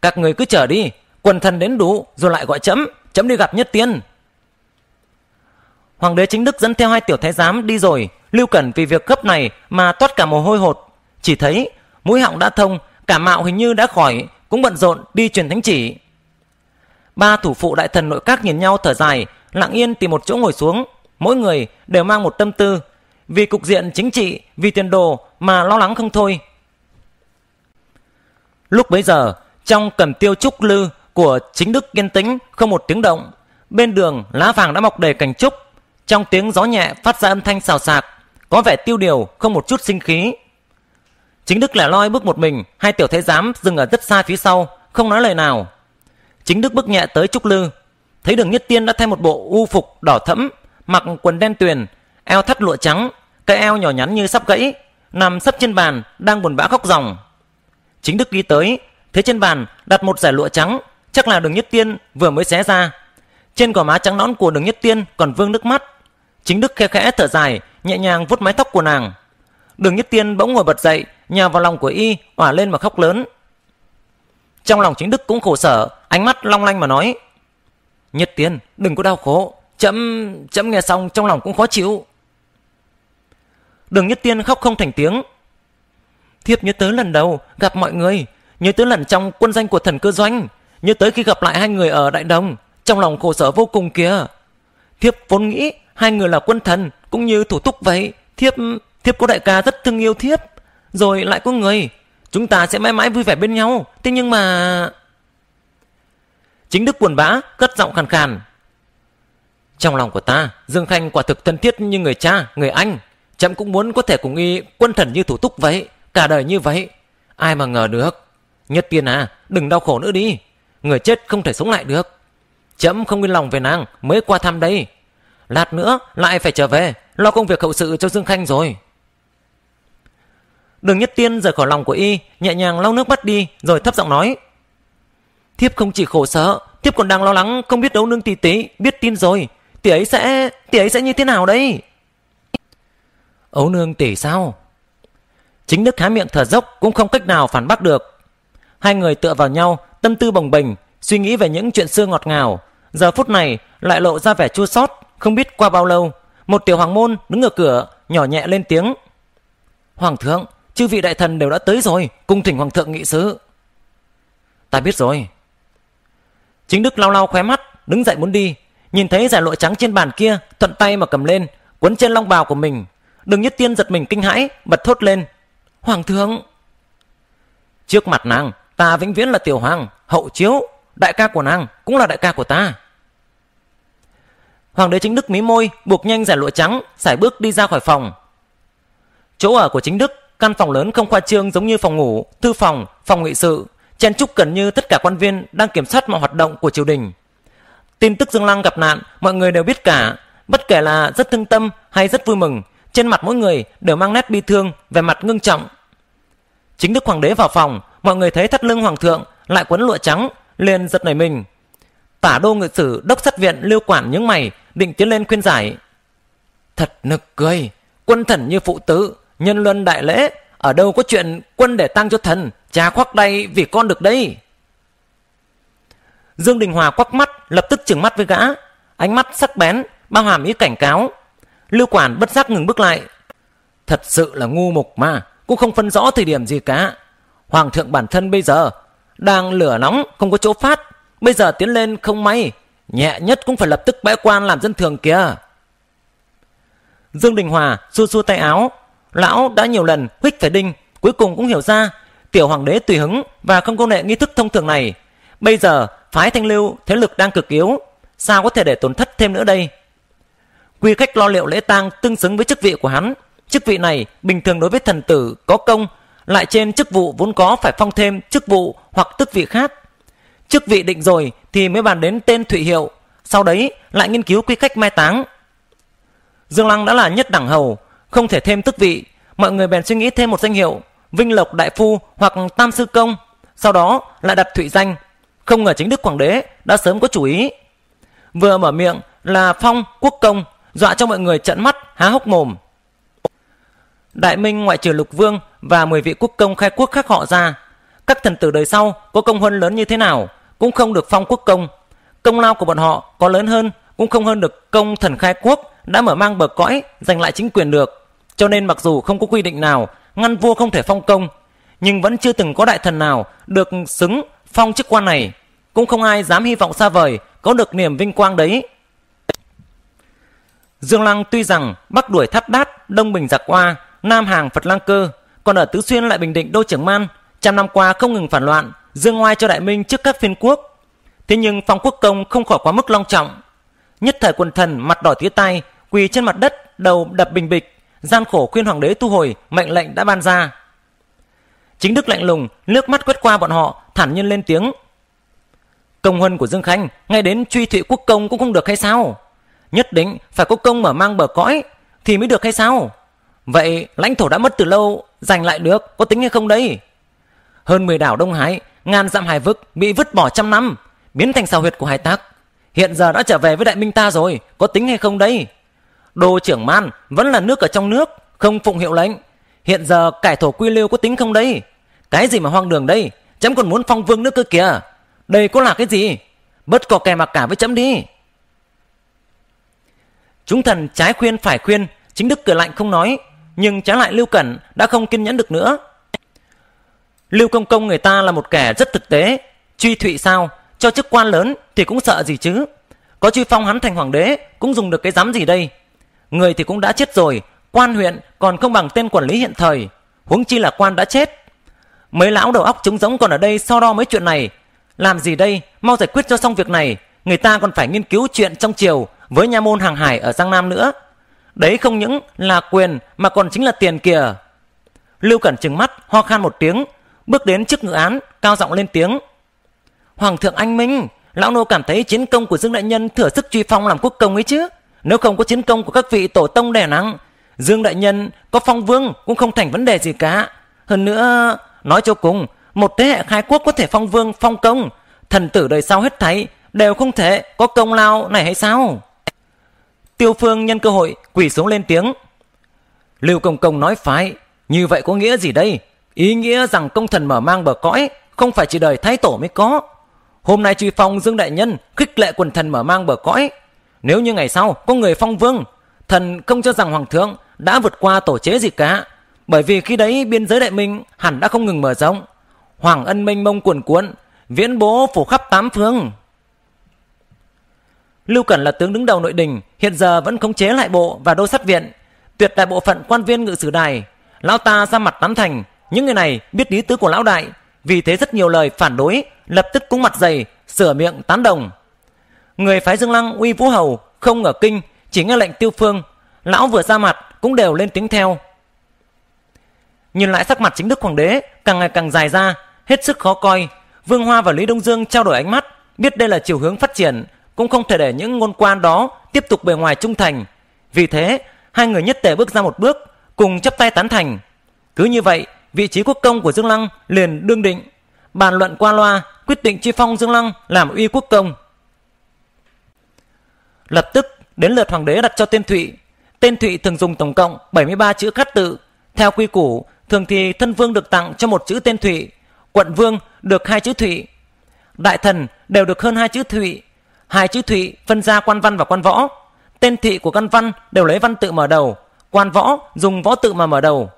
các người cứ chờ đi quần thần đến đủ rồi lại gọi chấm chấm đi gặp nhất tiên hoàng đế chính đức dẫn theo hai tiểu thái giám đi rồi lưu cẩn vì việc gấp này mà toát cả mồ hôi hột chỉ thấy mũi họng đã thông Cả mạo hình như đã khỏi, cũng bận rộn đi truyền thánh chỉ. Ba thủ phụ đại thần nội các nhìn nhau thở dài, lặng yên tìm một chỗ ngồi xuống. Mỗi người đều mang một tâm tư, vì cục diện chính trị, vì tiền đồ mà lo lắng không thôi. Lúc bấy giờ, trong cầm tiêu trúc lư của chính đức yên tĩnh không một tiếng động, bên đường lá vàng đã mọc đầy cành trúc, trong tiếng gió nhẹ phát ra âm thanh xào xạc, có vẻ tiêu điều không một chút sinh khí. Chính Đức lẻ loi bước một mình, hai tiểu thái giám dừng ở rất xa phía sau, không nói lời nào. Chính Đức bước nhẹ tới Trúc Lư, thấy Đường Nhất Tiên đã thay một bộ u phục đỏ thẫm, mặc quần đen tuyền, eo thắt lụa trắng, cái eo nhỏ nhắn như sắp gãy, nằm sấp trên bàn đang buồn bã khóc ròng. Chính Đức đi tới, thấy trên bàn đặt một giải lụa trắng, chắc là Đường Nhất Tiên vừa mới xé ra. Trên gò má trắng nõn của Đường Nhất Tiên còn vương nước mắt. Chính Đức khe khẽ thở dài, nhẹ nhàng vuốt mái tóc của nàng. Đường Nhất Tiên bỗng ngồi bật dậy, nhào vào lòng của y, òa lên mà khóc lớn. Trong lòng chính đức cũng khổ sở, ánh mắt long lanh mà nói. nhật tiên đừng có đau khổ, chậm, chậm nghe xong trong lòng cũng khó chịu. Đường Nhất Tiên khóc không thành tiếng. Thiếp nhớ tới lần đầu gặp mọi người, nhớ tới lần trong quân danh của thần cơ doanh, nhớ tới khi gặp lại hai người ở Đại Đồng, trong lòng khổ sở vô cùng kìa. Thiếp vốn nghĩ hai người là quân thần cũng như thủ túc vậy, thiếp thiếp cô đại ca rất thương yêu thiếp rồi lại có người. Chúng ta sẽ mãi mãi vui vẻ bên nhau. Thế nhưng mà... Chính Đức buồn bã, cất giọng khàn khàn. Trong lòng của ta, Dương Khanh quả thực thân thiết như người cha, người anh. Chậm cũng muốn có thể cùng y quân thần như thủ túc vậy, cả đời như vậy. Ai mà ngờ được. Nhất tiên à, đừng đau khổ nữa đi. Người chết không thể sống lại được. Chậm không yên lòng về nàng mới qua thăm đây. Lát nữa lại phải trở về, lo công việc hậu sự cho Dương Khanh rồi. Đường Nhất Tiên rời khỏi lòng của y, nhẹ nhàng lau nước mắt đi, rồi thấp giọng nói. Thiếp không chỉ khổ sở, thiếp còn đang lo lắng không biết đấu nương tỷ tỷ biết tin rồi. Tỷ ấy sẽ, tỷ ấy sẽ như thế nào đây Ấu nương tỷ sao? Chính Đức há miệng thở dốc cũng không cách nào phản bác được. Hai người tựa vào nhau, tâm tư bồng bình suy nghĩ về những chuyện xưa ngọt ngào. Giờ phút này lại lộ ra vẻ chua xót, không biết qua bao lâu. Một tiểu hoàng môn đứng ở cửa, nhỏ nhẹ lên tiếng. Hoàng thượng, chư vị đại thần đều đã tới rồi, cung thỉnh hoàng thượng nghị sự. Ta biết rồi. Chính Đức lao lao khóe mắt, đứng dậy muốn đi, nhìn thấy giải lụa trắng trên bàn kia, thuận tay mà cầm lên, quấn trên long bào của mình. đừng Nhất Tiên giật mình kinh hãi, bật thốt lên. Hoàng thượng! Trước mặt nàng, ta vĩnh viễn là tiểu hoàng, hậu chiếu, đại ca của nàng cũng là đại ca của ta. Hoàng đế chính đức mí môi, buộc nhanh giải lụa trắng, sải bước đi ra khỏi phòng. Chỗ ở của chính đức Căn phòng lớn không khoa trương giống như phòng ngủ, thư phòng, phòng nghị sự, chen chúc gần như tất cả quan viên đang kiểm soát mọi hoạt động của triều đình. Tin tức Dương Lăng gặp nạn, mọi người đều biết cả, bất kể là rất thương tâm hay rất vui mừng, trên mặt mỗi người đều mang nét bi thương về mặt ngưng trọng. Chính đức hoàng đế vào phòng, mọi người thấy thắt lưng hoàng thượng lại quấn lụa trắng, liền giật nảy mình. Tả đô ngự sử đốc sát viện lưu quản những mày định tiến lên khuyên giải. Thật nực cười, quân thần như phụ tử, nhân luân đại lễ, ở đâu có chuyện quân để tăng cho thần, cha khoác đây vì con được đây. Dương Đình Hòa quắc mắt, lập tức chừng mắt với gã, ánh mắt sắc bén, bao hàm ý cảnh cáo. Lưu Quản bất giác ngừng bước lại. Thật sự là ngu mục mà, cũng không phân rõ thời điểm gì cả. Hoàng thượng bản thân bây giờ đang lửa nóng, không có chỗ phát, bây giờ tiến lên không may, nhẹ nhất cũng phải lập tức bãi quan làm dân thường kìa. Dương Đình Hòa xua xua tay áo, Lão đã nhiều lần huých phải đinh, cuối cùng cũng hiểu ra tiểu hoàng đế tùy hứng và không công nghệ nghi thức thông thường này. Bây giờ, phái Thanh Lưu thế lực đang cực yếu, sao có thể để tổn thất thêm nữa đây? Quy cách lo liệu lễ tang tương xứng với chức vị của hắn. Chức vị này bình thường đối với thần tử có công, lại trên chức vụ vốn có phải phong thêm chức vụ hoặc tước vị khác. Chức vị định rồi thì mới bàn đến tên thụy hiệu, sau đấy lại nghiên cứu quy cách mai táng. Dương Lăng đã là nhất đẳng hầu, không thể thêm tước vị, mọi người bèn suy nghĩ thêm một danh hiệu, Vinh Lộc Đại Phu hoặc Tam Sư Công, sau đó lại đặt thụy danh. Không ngờ chính Đức Quảng Đế đã sớm có chủ ý. Vừa mở miệng là Phong Quốc Công, dọa cho mọi người trận mắt, há hốc mồm. Đại Minh ngoại trừ Lục Vương và 10 vị quốc công khai quốc khác họ ra, các thần tử đời sau có công huân lớn như thế nào cũng không được phong quốc công. Công lao của bọn họ có lớn hơn cũng không hơn được công thần khai quốc đã mở mang bờ cõi giành lại chính quyền được. Cho nên mặc dù không có quy định nào ngăn vua không thể phong công, nhưng vẫn chưa từng có đại thần nào được xứng phong chức quan này, cũng không ai dám hy vọng xa vời có được niềm vinh quang đấy. Dương Lăng tuy rằng Bắc đuổi Tháp Đát, Đông Bình Giặc Hoa, Nam Hàng Phật Lang Cơ, còn ở Tứ Xuyên lại Bình Định Đô Trưởng Man, trăm năm qua không ngừng phản loạn, dương oai cho Đại Minh trước các phiên quốc. Thế nhưng phong quốc công không khỏi quá mức long trọng. Nhất thời quần thần mặt đỏ tía tay, quỳ trên mặt đất, đầu đập bình bịch, gian khổ khuyên hoàng đế tu hồi mệnh lệnh đã ban ra. Chính Đức lạnh lùng, nước mắt quét qua bọn họ, thản nhiên lên tiếng. Công huân của Dương khanh ngay đến truy thụy quốc công cũng không được hay sao? Nhất định phải quốc công mở mang bờ cõi thì mới được hay sao? Vậy lãnh thổ đã mất từ lâu, giành lại được, có tính hay không đấy? Hơn 10 đảo Đông Hải, ngàn dặm hải vực bị vứt bỏ trăm năm, biến thành sao huyệt của hải tặc Hiện giờ đã trở về với đại minh ta rồi, có tính hay không đấy? Đô trưởng man vẫn là nước ở trong nước, không phụng hiệu lệnh. Hiện giờ cải thổ quy lưu có tính không đây Cái gì mà hoang đường đây? Chấm còn muốn phong vương nước cơ kìa. Đây có là cái gì? bất có kè mặc cả với chấm đi. Chúng thần trái khuyên phải khuyên, chính đức cửa lạnh không nói, nhưng trái lại Lưu Cẩn đã không kiên nhẫn được nữa. Lưu Công Công người ta là một kẻ rất thực tế, truy thụy sao, cho chức quan lớn thì cũng sợ gì chứ. Có truy phong hắn thành hoàng đế cũng dùng được cái dám gì đây người thì cũng đã chết rồi, quan huyện còn không bằng tên quản lý hiện thời, huống chi là quan đã chết. Mấy lão đầu óc trống rỗng còn ở đây so đo mấy chuyện này, làm gì đây, mau giải quyết cho xong việc này, người ta còn phải nghiên cứu chuyện trong triều với nha môn hàng hải ở Giang Nam nữa. Đấy không những là quyền mà còn chính là tiền kìa. Lưu Cẩn trừng mắt, ho khan một tiếng, bước đến trước ngự án, cao giọng lên tiếng. Hoàng thượng anh Minh, lão nô cảm thấy chiến công của Dương Đại Nhân thừa sức truy phong làm quốc công ấy chứ. Nếu không có chiến công của các vị tổ tông đẻ nắng, Dương Đại Nhân có phong vương cũng không thành vấn đề gì cả. Hơn nữa, nói cho cùng, một thế hệ khai quốc có thể phong vương, phong công, thần tử đời sau hết thấy đều không thể có công lao này hay sao? Tiêu Phương nhân cơ hội quỳ xuống lên tiếng. Lưu Công Công nói phái, như vậy có nghĩa gì đây? Ý nghĩa rằng công thần mở mang bờ cõi, không phải chỉ đời thái tổ mới có. Hôm nay truy phong Dương Đại Nhân khích lệ quần thần mở mang bờ cõi, nếu như ngày sau có người phong vương, thần không cho rằng hoàng thượng đã vượt qua tổ chế gì cả. Bởi vì khi đấy biên giới đại minh hẳn đã không ngừng mở rộng. Hoàng ân minh mông cuồn cuộn, viễn bố phủ khắp tám phương. Lưu Cẩn là tướng đứng đầu nội đình, hiện giờ vẫn khống chế lại bộ và đô sát viện, tuyệt đại bộ phận quan viên ngự sử đài. Lão ta ra mặt tán thành, những người này biết lý tứ của lão đại, vì thế rất nhiều lời phản đối, lập tức cũng mặt dày, sửa miệng tán đồng người phái Dương Lăng uy Vũ Hầu không ở kinh, chỉ nghe lệnh Tiêu Phương, lão vừa ra mặt cũng đều lên tiếng theo. Nhìn lại sắc mặt chính đức hoàng đế càng ngày càng dài ra, hết sức khó coi, Vương Hoa và Lý Đông Dương trao đổi ánh mắt, biết đây là chiều hướng phát triển, cũng không thể để những ngôn quan đó tiếp tục bề ngoài trung thành. Vì thế, hai người nhất tề bước ra một bước, cùng chấp tay tán thành. Cứ như vậy, vị trí quốc công của Dương Lăng liền đương định. Bàn luận qua loa, quyết định chi phong Dương Lăng làm uy quốc công. Lập tức đến lượt hoàng đế đặt cho tên Thụy. Tên Thụy thường dùng tổng cộng 73 chữ khắc tự. Theo quy củ, thường thì thân vương được tặng cho một chữ tên Thụy, quận vương được hai chữ Thụy. Đại thần đều được hơn hai chữ Thụy. Hai chữ Thụy phân ra quan văn và quan võ. Tên Thụy của quan văn đều lấy văn tự mở đầu, quan võ dùng võ tự mà mở đầu.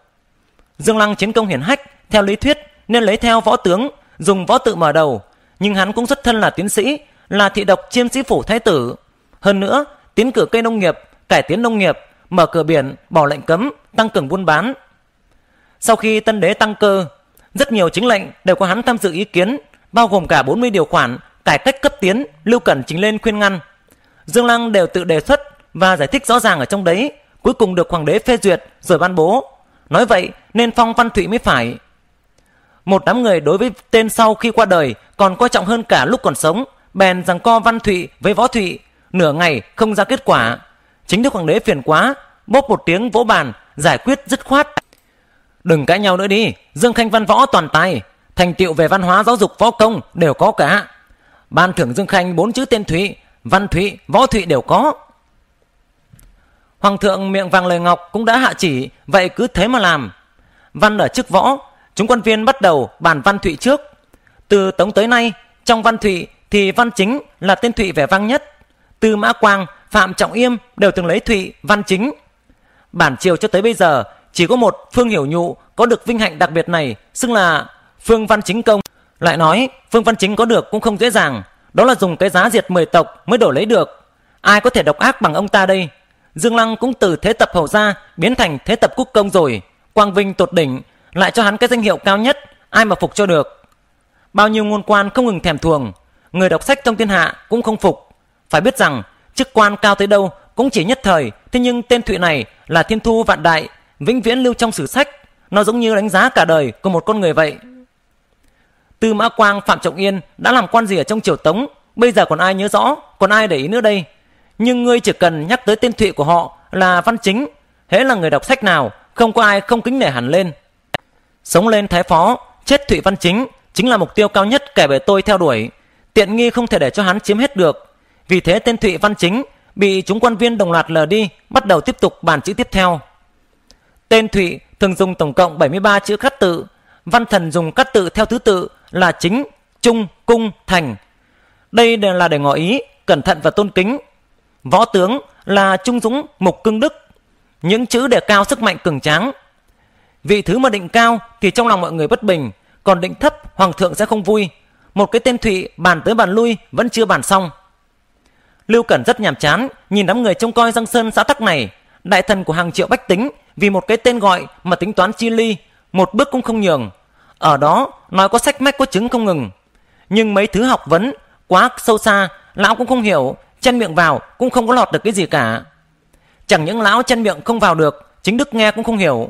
Dương Lăng chiến công hiển hách, theo lý thuyết nên lấy theo võ tướng, dùng võ tự mở đầu, nhưng hắn cũng xuất thân là tiến sĩ, là thị độc chiêm sĩ phủ thái tử, hơn nữa, tiến cử cây nông nghiệp, cải tiến nông nghiệp, mở cửa biển, bỏ lệnh cấm, tăng cường buôn bán. Sau khi tân đế tăng cơ, rất nhiều chính lệnh đều có hắn tham dự ý kiến, bao gồm cả 40 điều khoản cải cách cấp tiến Lưu Cẩn chính lên khuyên ngăn. Dương Lăng đều tự đề xuất và giải thích rõ ràng ở trong đấy, cuối cùng được hoàng đế phê duyệt rồi ban bố. Nói vậy nên phong Văn Thụy mới phải. Một đám người đối với tên sau khi qua đời còn coi trọng hơn cả lúc còn sống, bèn rằng co Văn Thụy với Võ Thụy nửa ngày không ra kết quả. Chính Đức Hoàng đế phiền quá, bốp một tiếng vỗ bàn, giải quyết dứt khoát. Đừng cãi nhau nữa đi, Dương Khanh văn võ toàn tài, thành tựu về văn hóa giáo dục võ công đều có cả. Ban thưởng Dương Khanh bốn chữ tên Thụy, văn Thụy, võ Thụy đều có. Hoàng thượng miệng vàng lời ngọc cũng đã hạ chỉ, vậy cứ thế mà làm. Văn ở trước võ, chúng quan viên bắt đầu bàn văn Thụy trước. Từ tống tới nay, trong văn Thụy thì văn chính là tên Thụy vẻ vang nhất. Tư Mã Quang, Phạm Trọng Yêm đều từng lấy Thụy Văn Chính. Bản triều cho tới bây giờ chỉ có một Phương Hiểu Nhụ có được vinh hạnh đặc biệt này, xưng là Phương Văn Chính Công. Lại nói, Phương Văn Chính có được cũng không dễ dàng, đó là dùng cái giá diệt 10 tộc mới đổi lấy được. Ai có thể độc ác bằng ông ta đây? Dương Lăng cũng từ thế tập hậu gia biến thành thế tập quốc công rồi, quang vinh tột đỉnh, lại cho hắn cái danh hiệu cao nhất, ai mà phục cho được. Bao nhiêu ngôn quan không ngừng thèm thuồng, người đọc sách trong thiên hạ cũng không phục. Phải biết rằng, chức quan cao tới đâu cũng chỉ nhất thời, thế nhưng tên Thụy này là thiên thu vạn đại, vĩnh viễn lưu trong sử sách. Nó giống như đánh giá cả đời của một con người vậy. Tư Mã Quang Phạm Trọng Yên đã làm quan gì ở trong triều Tống, bây giờ còn ai nhớ rõ, còn ai để ý nữa đây. Nhưng ngươi chỉ cần nhắc tới tên Thụy của họ là Văn Chính, hễ là người đọc sách nào, không có ai không kính nể hẳn lên. Sống lên thái phó, chết Thụy Văn Chính chính là mục tiêu cao nhất kẻ bề tôi theo đuổi. Tiện nghi không thể để cho hắn chiếm hết được. Vì thế tên Thụy Văn Chính bị chúng quan viên đồng loạt lờ đi, bắt đầu tiếp tục bản chữ tiếp theo. Tên Thụy thường dùng tổng cộng 73 chữ khắc tự, văn thần dùng cắt tự theo thứ tự là chính, trung, cung, thành. Đây là để ngỏ ý, cẩn thận và tôn kính. Võ tướng là trung dũng, mục cương đức. Những chữ để cao sức mạnh cường tráng. Vị thứ mà định cao thì trong lòng mọi người bất bình, còn định thấp hoàng thượng sẽ không vui. Một cái tên thụy bàn tới bàn lui vẫn chưa bàn xong. Lưu Cẩn rất nhàm chán, nhìn đám người trông coi răng sơn xã tắc này, đại thần của hàng triệu bách tính, vì một cái tên gọi mà tính toán chi ly, một bước cũng không nhường. Ở đó, nói có sách mách có chứng không ngừng. Nhưng mấy thứ học vấn, quá sâu xa, lão cũng không hiểu, chen miệng vào cũng không có lọt được cái gì cả. Chẳng những lão chen miệng không vào được, chính đức nghe cũng không hiểu.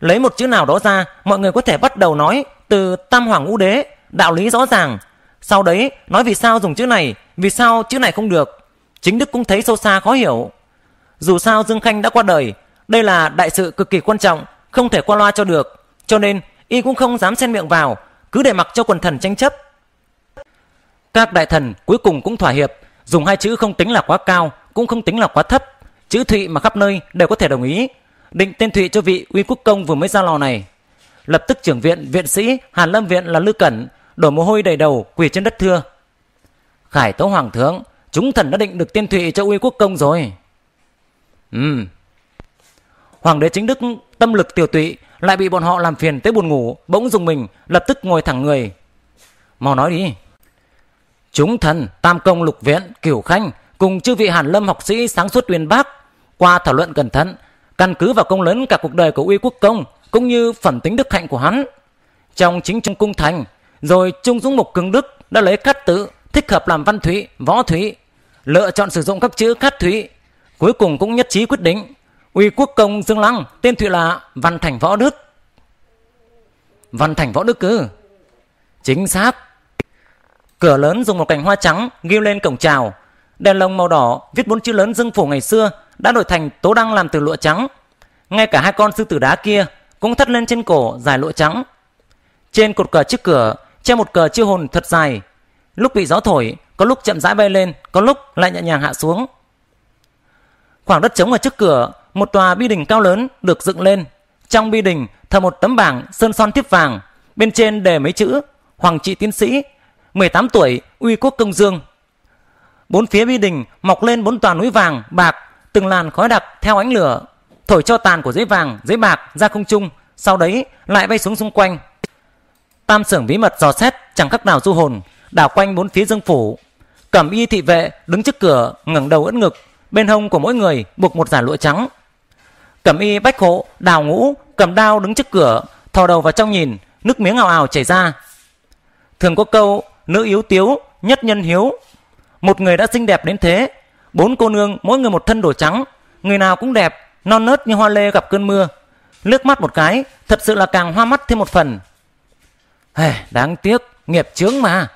Lấy một chữ nào đó ra, mọi người có thể bắt đầu nói từ tam hoàng ngũ đế, đạo lý rõ ràng. Sau đấy, nói vì sao dùng chữ này, vì sao chữ này không được chính Đức cũng thấy sâu xa khó hiểu. Dù sao Dương Khanh đã qua đời, đây là đại sự cực kỳ quan trọng, không thể qua loa cho được, cho nên y cũng không dám xen miệng vào, cứ để mặc cho quần thần tranh chấp. Các đại thần cuối cùng cũng thỏa hiệp, dùng hai chữ không tính là quá cao, cũng không tính là quá thấp, chữ Thụy mà khắp nơi đều có thể đồng ý, định tên Thụy cho vị uy quốc công vừa mới ra lò này. Lập tức trưởng viện, viện sĩ Hàn Lâm viện là Lư Cẩn, đổ mồ hôi đầy đầu quỳ trên đất thưa. Khải tấu hoàng thượng, chúng thần đã định được tiên thụy cho uy quốc công rồi. Ừ. Hoàng đế chính đức tâm lực tiểu tụy lại bị bọn họ làm phiền tới buồn ngủ, bỗng dùng mình, lập tức ngồi thẳng người. Mau nói đi. Chúng thần, tam công lục viện, cửu khanh cùng chư vị Hàn Lâm học sĩ sáng suốt uyên bác qua thảo luận cẩn thận, căn cứ vào công lớn cả cuộc đời của Uy Quốc công cũng như phẩm tính đức hạnh của hắn. Trong chính trong cung thành, rồi Trung Dũng Mục Cường Đức đã lấy cát tự thích hợp làm văn thủy, võ thủy, lựa chọn sử dụng các chữ cát thủy cuối cùng cũng nhất trí quyết định uy quốc công dương lăng tên thụy là văn thành võ đức văn thành võ đức ư chính xác cửa lớn dùng một cành hoa trắng ghi lên cổng chào đèn lồng màu đỏ viết bốn chữ lớn dương phủ ngày xưa đã đổi thành tố đăng làm từ lụa trắng ngay cả hai con sư tử đá kia cũng thắt lên trên cổ dài lụa trắng trên cột cờ trước cửa treo một cờ chiêu hồn thật dài Lúc bị gió thổi, có lúc chậm rãi bay lên, có lúc lại nhẹ nhàng hạ xuống. Khoảng đất trống ở trước cửa, một tòa bi đình cao lớn được dựng lên. Trong bi đình thờ một tấm bảng sơn son thiếp vàng, bên trên đề mấy chữ Hoàng trị tiến sĩ, 18 tuổi, uy quốc công dương. Bốn phía bi đình mọc lên bốn tòa núi vàng, bạc, từng làn khói đặc theo ánh lửa, thổi cho tàn của giấy vàng, giấy bạc ra không trung, sau đấy lại bay xuống xung quanh. Tam sưởng bí mật dò xét chẳng khắc nào du hồn, đảo quanh bốn phía dương phủ. Cẩm y thị vệ đứng trước cửa, ngẩng đầu ưỡn ngực, bên hông của mỗi người buộc một giả lụa trắng. Cẩm y bách hộ, đào ngũ, cầm đao đứng trước cửa, thò đầu vào trong nhìn, nước miếng ào ào chảy ra. Thường có câu, nữ yếu tiếu, nhất nhân hiếu. Một người đã xinh đẹp đến thế, bốn cô nương mỗi người một thân đồ trắng, người nào cũng đẹp, non nớt như hoa lê gặp cơn mưa. Lướt mắt một cái, thật sự là càng hoa mắt thêm một phần. Hey, đáng tiếc, nghiệp chướng mà,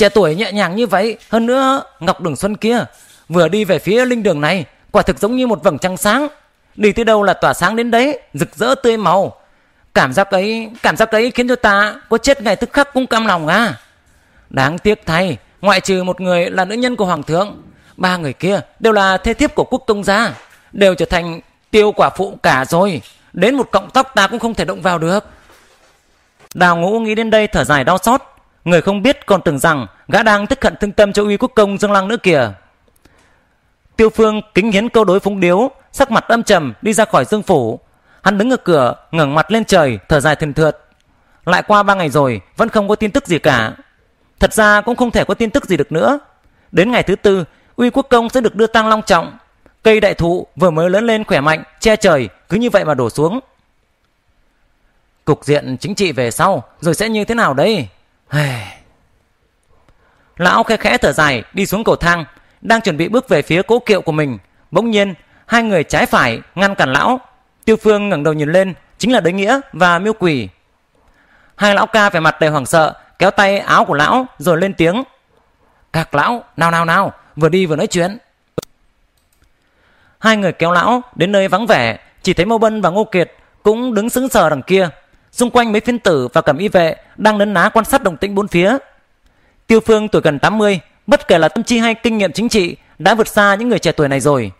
Trẻ tuổi nhẹ nhàng như vậy, hơn nữa Ngọc Đường Xuân kia vừa đi về phía linh đường này, quả thực giống như một vầng trăng sáng. Đi tới đâu là tỏa sáng đến đấy, rực rỡ tươi màu. Cảm giác ấy, cảm giác ấy khiến cho ta có chết ngày tức khắc cũng cam lòng à. Đáng tiếc thay, ngoại trừ một người là nữ nhân của hoàng thượng, ba người kia đều là thế thiếp của quốc công gia, đều trở thành tiêu quả phụ cả rồi, đến một cọng tóc ta cũng không thể động vào được. Đào Ngũ nghĩ đến đây thở dài đau xót, Người không biết còn tưởng rằng gã đang tức hận thương tâm cho uy quốc công Dương Lăng nữa kìa. Tiêu Phương kính hiến câu đối phúng điếu, sắc mặt âm trầm đi ra khỏi Dương phủ. Hắn đứng ở cửa, ngẩng mặt lên trời, thở dài thườn thượt. Lại qua ba ngày rồi, vẫn không có tin tức gì cả. Thật ra cũng không thể có tin tức gì được nữa. Đến ngày thứ tư, uy quốc công sẽ được đưa tang long trọng. Cây đại thụ vừa mới lớn lên khỏe mạnh, che trời, cứ như vậy mà đổ xuống. Cục diện chính trị về sau, rồi sẽ như thế nào đây? Lão khẽ khẽ thở dài đi xuống cầu thang, đang chuẩn bị bước về phía cố kiệu của mình. Bỗng nhiên, hai người trái phải ngăn cản lão. Tiêu Phương ngẩng đầu nhìn lên, chính là Đới Nghĩa và Miêu Quỷ. Hai lão ca vẻ mặt đầy hoảng sợ, kéo tay áo của lão rồi lên tiếng. Các lão, nào nào nào, vừa đi vừa nói chuyện. Hai người kéo lão đến nơi vắng vẻ, chỉ thấy Mâu Bân và Ngô Kiệt cũng đứng sững sờ đằng kia xung quanh mấy phiên tử và cẩm y vệ đang nấn ná quan sát động tĩnh bốn phía. Tiêu Phương tuổi gần 80, bất kể là tâm trí hay kinh nghiệm chính trị đã vượt xa những người trẻ tuổi này rồi.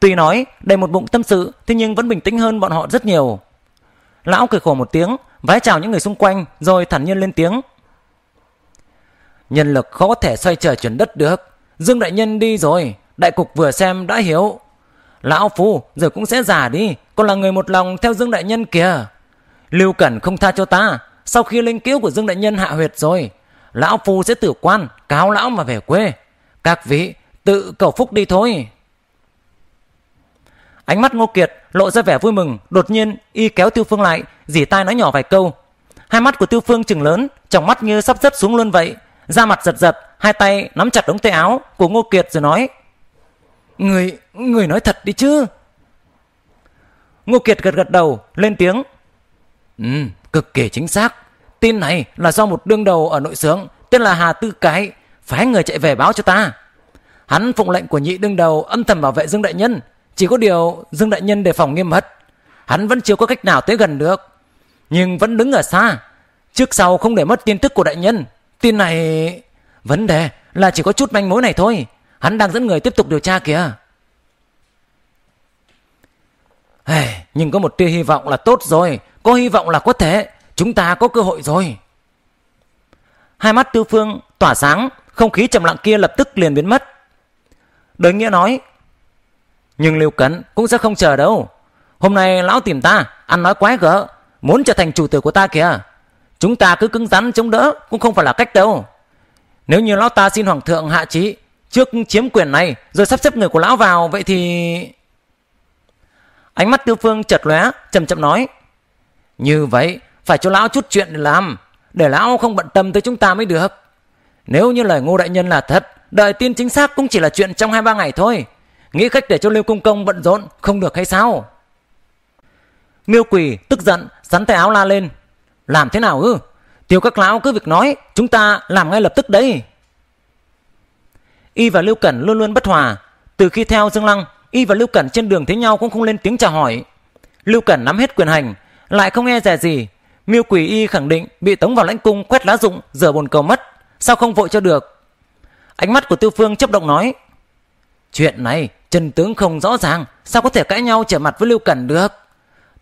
Tuy nói đầy một bụng tâm sự, thế nhưng vẫn bình tĩnh hơn bọn họ rất nhiều. Lão cười khổ một tiếng, vái chào những người xung quanh rồi thản nhiên lên tiếng. Nhân lực khó có thể xoay trở chuyển đất được. Dương đại nhân đi rồi, đại cục vừa xem đã hiểu. Lão phu giờ cũng sẽ già đi, còn là người một lòng theo Dương đại nhân kìa. Lưu Cẩn không tha cho ta, sau khi linh kiếu của Dương Đại Nhân hạ huyệt rồi, lão phu sẽ tử quan, cáo lão mà về quê. Các vị tự cầu phúc đi thôi. Ánh mắt Ngô Kiệt lộ ra vẻ vui mừng, đột nhiên y kéo Tiêu Phương lại, dì tai nói nhỏ vài câu. Hai mắt của Tiêu Phương trừng lớn, trong mắt như sắp rớt xuống luôn vậy, da mặt giật giật, hai tay nắm chặt ống tay áo của Ngô Kiệt rồi nói: "Người, người nói thật đi chứ?" Ngô Kiệt gật gật đầu, lên tiếng, Ừ, cực kỳ chính xác. Tin này là do một đương đầu ở nội sướng tên là Hà Tư Cái phái người chạy về báo cho ta. Hắn phụng lệnh của nhị đương đầu âm thầm bảo vệ Dương Đại Nhân. Chỉ có điều Dương Đại Nhân đề phòng nghiêm mật. Hắn vẫn chưa có cách nào tới gần được. Nhưng vẫn đứng ở xa. Trước sau không để mất tin tức của đại nhân. Tin này... Vấn đề là chỉ có chút manh mối này thôi. Hắn đang dẫn người tiếp tục điều tra kìa. Hey, nhưng có một tia hy vọng là tốt rồi. Có hy vọng là có thể, chúng ta có cơ hội rồi. Hai mắt Tư Phương tỏa sáng, không khí trầm lặng kia lập tức liền biến mất. Đời Nghĩa nói, nhưng Lưu Cấn cũng sẽ không chờ đâu. Hôm nay lão tìm ta, ăn nói quái gở, muốn trở thành chủ tử của ta kìa. Chúng ta cứ cứng rắn chống đỡ cũng không phải là cách đâu. Nếu như lão ta xin hoàng thượng hạ trí trước chiếm quyền này rồi sắp xếp người của lão vào vậy thì... Ánh mắt Tư Phương chợt lóe, chậm chậm nói. Như vậy, phải cho lão chút chuyện để làm, để lão không bận tâm tới chúng ta mới được. Nếu như lời ngô đại nhân là thật, đợi tin chính xác cũng chỉ là chuyện trong hai ba ngày thôi. Nghĩ cách để cho Liêu Công Công bận rộn không được hay sao? Miêu Quỳ tức giận, sắn tay áo la lên. Làm thế nào ư? Tiêu các lão cứ việc nói, chúng ta làm ngay lập tức đấy. Y và Lưu Cẩn luôn luôn bất hòa. Từ khi theo Dương Lăng, Y và Lưu Cẩn trên đường thấy nhau cũng không lên tiếng chào hỏi. Lưu Cẩn nắm hết quyền hành, lại không nghe rẻ gì miêu quỷ y khẳng định bị tống vào lãnh cung quét lá dụng rửa bồn cầu mất sao không vội cho được ánh mắt của tiêu phương chấp động nói chuyện này trần tướng không rõ ràng sao có thể cãi nhau trở mặt với lưu cẩn được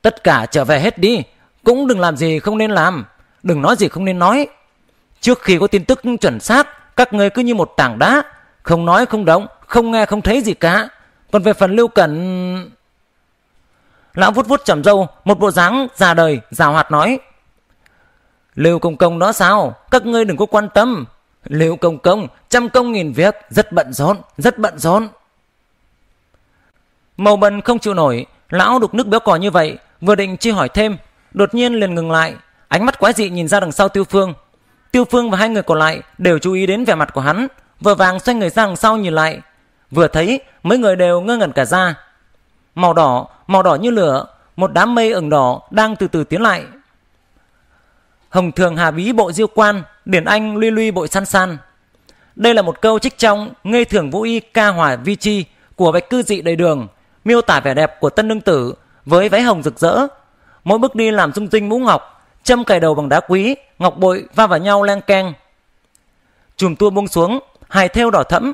tất cả trở về hết đi cũng đừng làm gì không nên làm đừng nói gì không nên nói trước khi có tin tức chuẩn xác các người cứ như một tảng đá không nói không động không nghe không thấy gì cả còn về phần lưu cẩn Lão vuốt vuốt chầm râu, một bộ dáng già đời, già hoạt nói. Lưu Công Công đó sao? Các ngươi đừng có quan tâm. Lưu Công Công, trăm công nghìn việc, rất bận rộn, rất bận rộn. Màu bần không chịu nổi, lão đục nước béo cò như vậy, vừa định chi hỏi thêm, đột nhiên liền ngừng lại, ánh mắt quái dị nhìn ra đằng sau Tiêu Phương. Tiêu Phương và hai người còn lại đều chú ý đến vẻ mặt của hắn, vừa vàng xoay người ra đằng sau nhìn lại. Vừa thấy, mấy người đều ngơ ngẩn cả ra, màu đỏ, màu đỏ như lửa, một đám mây ửng đỏ đang từ từ tiến lại. Hồng thường hà bí bộ diêu quan, điển anh luy luy bội san san. Đây là một câu trích trong Ngây Thường Vũ Y Ca Hòa Vi Chi của Bạch Cư Dị Đầy Đường, miêu tả vẻ đẹp của tân nương tử với váy hồng rực rỡ. Mỗi bước đi làm rung tinh mũ ngọc, châm cài đầu bằng đá quý, ngọc bội va vào nhau leng keng. Chùm tua buông xuống, hài theo đỏ thẫm.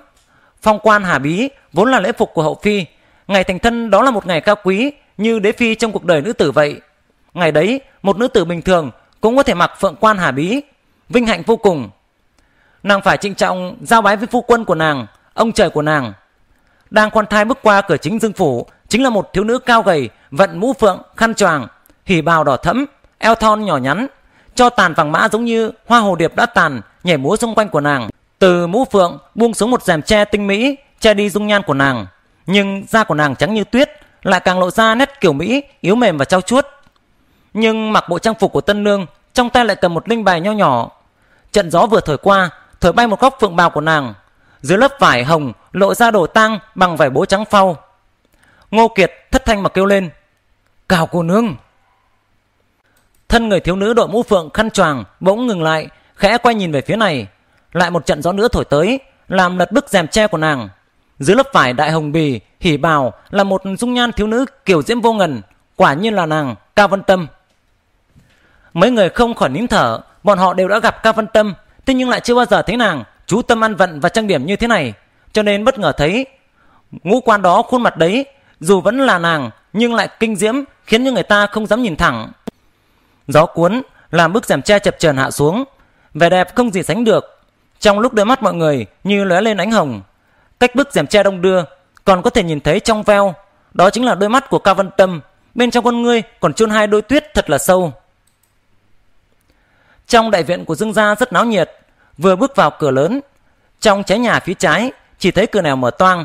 Phong quan hà bí vốn là lễ phục của hậu phi, Ngày thành thân đó là một ngày cao quý như đế phi trong cuộc đời nữ tử vậy. Ngày đấy, một nữ tử bình thường cũng có thể mặc phượng quan hà bí. Vinh hạnh vô cùng. Nàng phải trịnh trọng giao bái với phu quân của nàng, ông trời của nàng. Đang con thai bước qua cửa chính dương phủ chính là một thiếu nữ cao gầy, vận mũ phượng, khăn choàng, hỉ bào đỏ thẫm, eo thon nhỏ nhắn, cho tàn vàng mã giống như hoa hồ điệp đã tàn nhảy múa xung quanh của nàng. Từ mũ phượng buông xuống một rèm che tinh mỹ, che đi dung nhan của nàng nhưng da của nàng trắng như tuyết lại càng lộ ra nét kiểu mỹ yếu mềm và trao chuốt nhưng mặc bộ trang phục của tân nương trong tay lại cầm một linh bài nho nhỏ trận gió vừa thổi qua thổi bay một góc phượng bào của nàng dưới lớp vải hồng lộ ra đồ tang bằng vải bố trắng phau ngô kiệt thất thanh mà kêu lên cào cô nương thân người thiếu nữ đội mũ phượng khăn choàng bỗng ngừng lại khẽ quay nhìn về phía này lại một trận gió nữa thổi tới làm lật bức rèm tre của nàng dưới lớp vải đại hồng bì, hỉ bào là một dung nhan thiếu nữ kiểu diễm vô ngần, quả nhiên là nàng Cao Văn Tâm. Mấy người không khỏi nín thở, bọn họ đều đã gặp Cao Văn Tâm, thế nhưng lại chưa bao giờ thấy nàng chú tâm ăn vận và trang điểm như thế này, cho nên bất ngờ thấy ngũ quan đó khuôn mặt đấy, dù vẫn là nàng nhưng lại kinh diễm khiến những người ta không dám nhìn thẳng. Gió cuốn làm bức rèm che chập chờn hạ xuống, vẻ đẹp không gì sánh được. Trong lúc đôi mắt mọi người như lóe lên ánh hồng, Cách bức rèm che đông đưa, còn có thể nhìn thấy trong veo. Đó chính là đôi mắt của Cao Văn Tâm. Bên trong con ngươi còn chôn hai đôi tuyết thật là sâu. Trong đại viện của Dương Gia rất náo nhiệt. Vừa bước vào cửa lớn, trong trái nhà phía trái chỉ thấy cửa nào mở toang.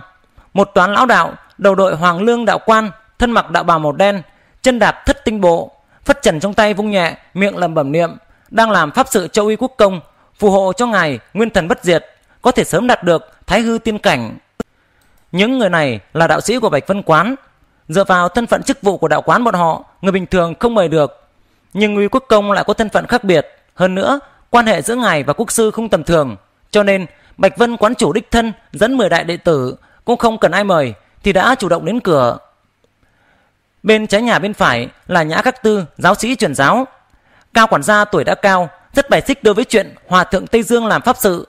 Một toán lão đạo, đầu đội hoàng lương đạo quan, thân mặc đạo bào màu đen, chân đạp thất tinh bộ, phất trần trong tay vung nhẹ, miệng lẩm bẩm niệm, đang làm pháp sự cho uy quốc công, phù hộ cho ngài nguyên thần bất diệt có thể sớm đạt được thái hư tiên cảnh. Những người này là đạo sĩ của Bạch Vân Quán. Dựa vào thân phận chức vụ của đạo quán bọn họ, người bình thường không mời được. Nhưng Uy Quốc Công lại có thân phận khác biệt. Hơn nữa, quan hệ giữa ngài và quốc sư không tầm thường. Cho nên, Bạch Vân Quán chủ đích thân dẫn 10 đại đệ tử, cũng không cần ai mời, thì đã chủ động đến cửa. Bên trái nhà bên phải là Nhã Các Tư, giáo sĩ truyền giáo. Cao quản gia tuổi đã cao, rất bài xích đối với chuyện Hòa Thượng Tây Dương làm pháp sự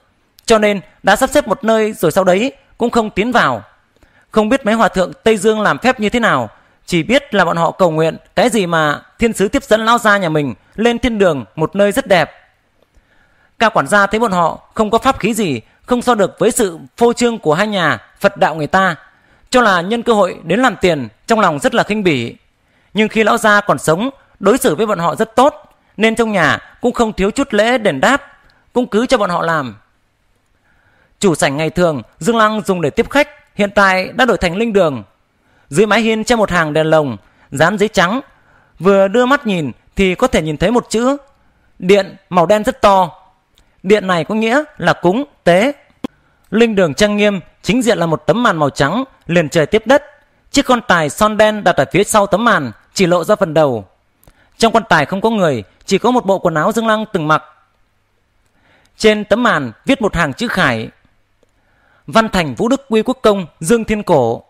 cho nên đã sắp xếp một nơi rồi sau đấy cũng không tiến vào. Không biết mấy hòa thượng Tây Dương làm phép như thế nào, chỉ biết là bọn họ cầu nguyện cái gì mà thiên sứ tiếp dẫn lao ra nhà mình lên thiên đường một nơi rất đẹp. Cao quản gia thấy bọn họ không có pháp khí gì, không so được với sự phô trương của hai nhà Phật đạo người ta, cho là nhân cơ hội đến làm tiền trong lòng rất là khinh bỉ. Nhưng khi lão gia còn sống, đối xử với bọn họ rất tốt, nên trong nhà cũng không thiếu chút lễ đền đáp, cũng cứ cho bọn họ làm Chủ sảnh ngày thường Dương Lăng dùng để tiếp khách, hiện tại đã đổi thành linh đường. Dưới mái hiên treo một hàng đèn lồng, dán giấy trắng. Vừa đưa mắt nhìn thì có thể nhìn thấy một chữ điện màu đen rất to. Điện này có nghĩa là cúng, tế. Linh đường trang nghiêm, chính diện là một tấm màn màu trắng, liền trời tiếp đất. Chiếc con tài son đen đặt ở phía sau tấm màn, chỉ lộ ra phần đầu. Trong quan tài không có người, chỉ có một bộ quần áo Dương Lăng từng mặc. Trên tấm màn viết một hàng chữ khải, Văn Thành Vũ Đức Quy Quốc Công, Dương Thiên Cổ.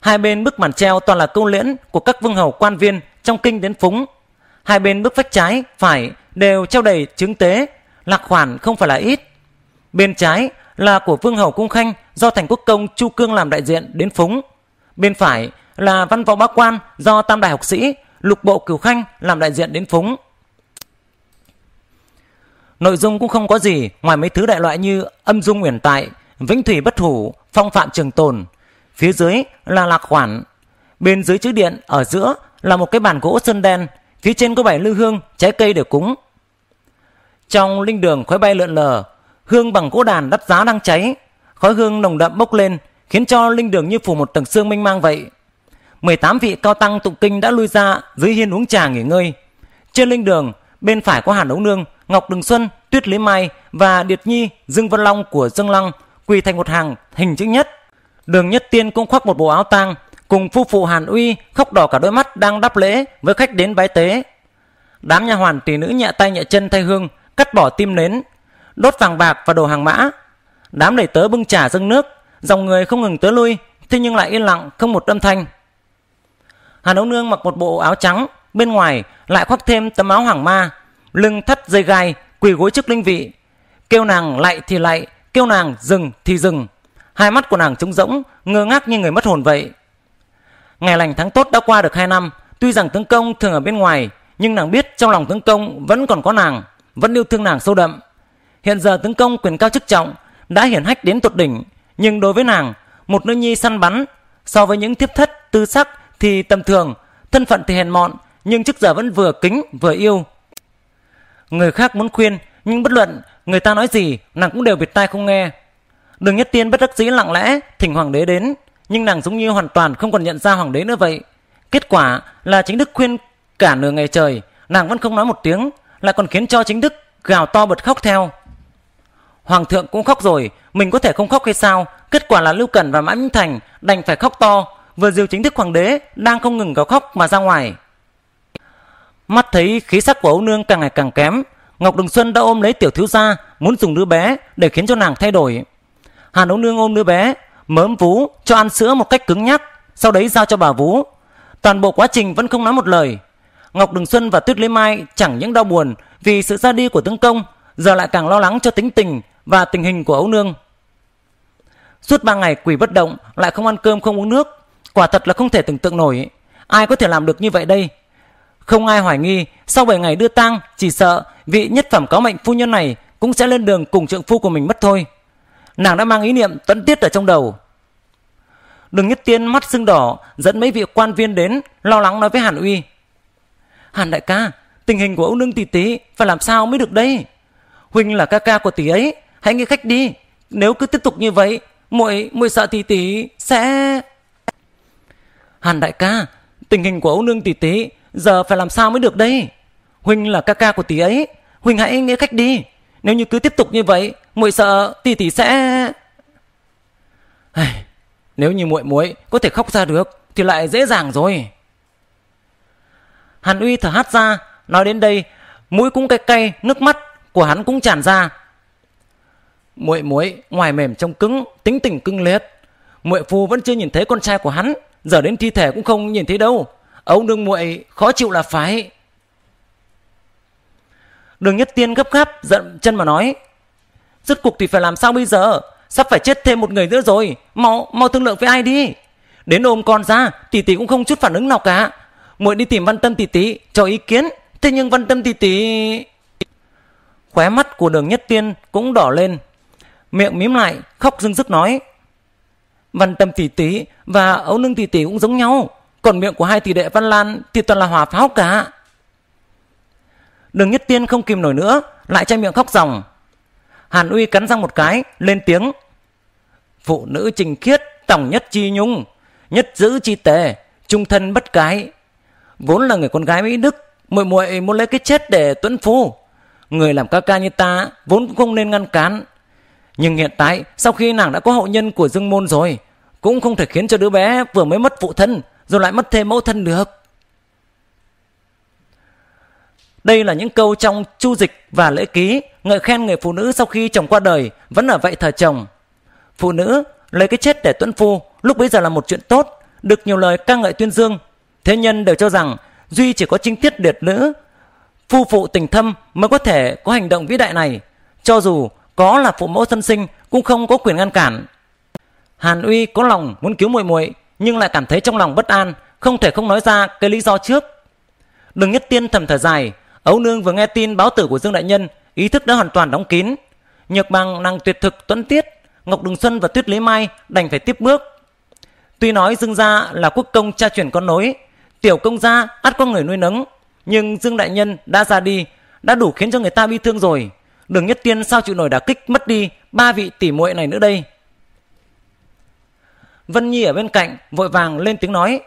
Hai bên bức màn treo toàn là câu liễn của các vương hầu quan viên trong kinh đến phúng. Hai bên bức vách trái, phải đều treo đầy chứng tế, lạc khoản không phải là ít. Bên trái là của vương hầu Cung Khanh do Thành Quốc Công Chu Cương làm đại diện đến phúng. Bên phải là văn võ bá quan do Tam Đại Học Sĩ Lục Bộ Cửu Khanh làm đại diện đến phúng. Nội dung cũng không có gì ngoài mấy thứ đại loại như âm dung uyển tại, Vĩnh thủy bất hủ, phong phạm trường tồn. Phía dưới là lạc khoản. Bên dưới chữ điện, ở giữa là một cái bàn gỗ sơn đen. Phía trên có bảy lư hương, trái cây để cúng. Trong linh đường khói bay lượn lờ, hương bằng gỗ đàn đắt giá đang cháy. Khói hương nồng đậm bốc lên, khiến cho linh đường như phủ một tầng sương mênh mang vậy. 18 vị cao tăng tụng kinh đã lui ra dưới hiên uống trà nghỉ ngơi. Trên linh đường, bên phải có Hàn đấu Nương, Ngọc Đường Xuân, Tuyết Lý Mai và Điệt Nhi, Dương Văn Long của Dương Lăng quỳ thành một hàng hình chữ nhất. Đường Nhất Tiên cũng khoác một bộ áo tang, cùng phu phụ Hàn Uy khóc đỏ cả đôi mắt đang đáp lễ với khách đến bái tế. Đám nhà hoàn tỷ nữ nhẹ tay nhẹ chân thay hương, cắt bỏ tim nến, đốt vàng bạc và đồ hàng mã. Đám đầy tớ bưng trà dâng nước, dòng người không ngừng tới lui, thế nhưng lại yên lặng không một âm thanh. Hàn Âu Nương mặc một bộ áo trắng, bên ngoài lại khoác thêm tấm áo hoàng ma, lưng thắt dây gai, quỳ gối trước linh vị. Kêu nàng lại thì lại kêu nàng dừng thì dừng. Hai mắt của nàng trống rỗng, ngơ ngác như người mất hồn vậy. Ngày lành tháng tốt đã qua được hai năm, tuy rằng tướng công thường ở bên ngoài, nhưng nàng biết trong lòng tướng công vẫn còn có nàng, vẫn yêu thương nàng sâu đậm. Hiện giờ tướng công quyền cao chức trọng, đã hiển hách đến tột đỉnh, nhưng đối với nàng, một nữ nhi săn bắn, so với những thiếp thất tư sắc thì tầm thường, thân phận thì hèn mọn, nhưng trước giờ vẫn vừa kính vừa yêu. Người khác muốn khuyên, nhưng bất luận người ta nói gì nàng cũng đều bịt tai không nghe đường nhất tiên bất đắc dĩ lặng lẽ thỉnh hoàng đế đến nhưng nàng giống như hoàn toàn không còn nhận ra hoàng đế nữa vậy kết quả là chính đức khuyên cả nửa ngày trời nàng vẫn không nói một tiếng lại còn khiến cho chính đức gào to bật khóc theo hoàng thượng cũng khóc rồi mình có thể không khóc hay sao kết quả là lưu cẩn và mã minh thành đành phải khóc to vừa diều chính thức hoàng đế đang không ngừng gào khóc mà ra ngoài mắt thấy khí sắc của ấu nương càng ngày càng kém Ngọc Đường Xuân đã ôm lấy tiểu thiếu gia, muốn dùng đứa bé để khiến cho nàng thay đổi. Hàn Âu Nương ôm đứa bé, mớm vú cho ăn sữa một cách cứng nhắc, sau đấy giao cho bà vú. Toàn bộ quá trình vẫn không nói một lời. Ngọc Đường Xuân và Tuyết Lê Mai chẳng những đau buồn vì sự ra đi của tướng công, giờ lại càng lo lắng cho tính tình và tình hình của Âu Nương. Suốt ba ngày quỷ bất động, lại không ăn cơm không uống nước, quả thật là không thể tưởng tượng nổi. Ai có thể làm được như vậy đây? Không ai hoài nghi, sau 7 ngày đưa tang, chỉ sợ vị nhất phẩm có mệnh phu nhân này cũng sẽ lên đường cùng trượng phu của mình mất thôi. Nàng đã mang ý niệm tuấn tiết ở trong đầu. Đường Nhất Tiên mắt sưng đỏ, dẫn mấy vị quan viên đến, lo lắng nói với Hàn Uy. Hàn đại ca, tình hình của ông nương tỷ tỷ phải làm sao mới được đây? Huynh là ca ca của tỷ ấy, hãy nghĩ khách đi. Nếu cứ tiếp tục như vậy, muội muội sợ tỷ tỷ sẽ... Hàn đại ca, tình hình của ông nương tỷ tỷ Giờ phải làm sao mới được đây? Huynh là ca ca của tỷ ấy. Huynh hãy nghĩ cách đi. Nếu như cứ tiếp tục như vậy, muội sợ tỷ tỷ sẽ... Ai... Nếu như muội muội có thể khóc ra được thì lại dễ dàng rồi. Hàn Uy thở hát ra, nói đến đây, mũi cũng cay cay, nước mắt của hắn cũng tràn ra. Muội muội ngoài mềm trong cứng, tính tình cưng liệt. Muội phu vẫn chưa nhìn thấy con trai của hắn, giờ đến thi thể cũng không nhìn thấy đâu ông đừng muội khó chịu là phải đường nhất tiên gấp gáp giận chân mà nói rốt cuộc thì phải làm sao bây giờ sắp phải chết thêm một người nữa rồi mau mau thương lượng với ai đi đến ôm con ra tỷ tỷ cũng không chút phản ứng nào cả muội đi tìm văn tâm tỷ tỷ cho ý kiến thế nhưng văn tâm tỷ tỷ khóe mắt của đường nhất tiên cũng đỏ lên miệng mím lại khóc dưng dứt nói văn tâm tỷ tỷ và ấu nương tỷ tỷ cũng giống nhau còn miệng của hai tỷ đệ Văn Lan thì toàn là hòa pháo cả. Đường Nhất Tiên không kìm nổi nữa, lại che miệng khóc ròng. Hàn Uy cắn răng một cái, lên tiếng. Phụ nữ trình khiết, tổng nhất chi nhung, nhất giữ chi tề, trung thân bất cái. Vốn là người con gái Mỹ Đức, muội muội muốn lấy cái chết để tuấn phu. Người làm ca ca như ta vốn cũng không nên ngăn cản. Nhưng hiện tại, sau khi nàng đã có hậu nhân của Dương Môn rồi, cũng không thể khiến cho đứa bé vừa mới mất phụ thân rồi lại mất thêm mẫu thân được đây là những câu trong chu dịch và lễ ký ngợi khen người phụ nữ sau khi chồng qua đời vẫn ở vậy thờ chồng phụ nữ lấy cái chết để tuấn phu lúc bấy giờ là một chuyện tốt được nhiều lời ca ngợi tuyên dương thế nhân đều cho rằng duy chỉ có trinh tiết liệt nữ phu phụ tình thâm mới có thể có hành động vĩ đại này cho dù có là phụ mẫu thân sinh cũng không có quyền ngăn cản hàn uy có lòng muốn cứu muội muội nhưng lại cảm thấy trong lòng bất an, không thể không nói ra cái lý do trước. Đường Nhất Tiên thầm thở dài, Ấu Nương vừa nghe tin báo tử của Dương Đại Nhân, ý thức đã hoàn toàn đóng kín. Nhược bằng năng tuyệt thực tuấn tiết, Ngọc Đường Xuân và Tuyết Lý Mai đành phải tiếp bước. Tuy nói Dương Gia là quốc công cha truyền con nối, tiểu công gia ắt có người nuôi nấng, nhưng Dương Đại Nhân đã ra đi, đã đủ khiến cho người ta bi thương rồi. Đường Nhất Tiên sao chịu nổi đả kích mất đi ba vị tỷ muội này nữa đây. Vân Nhi ở bên cạnh vội vàng lên tiếng nói.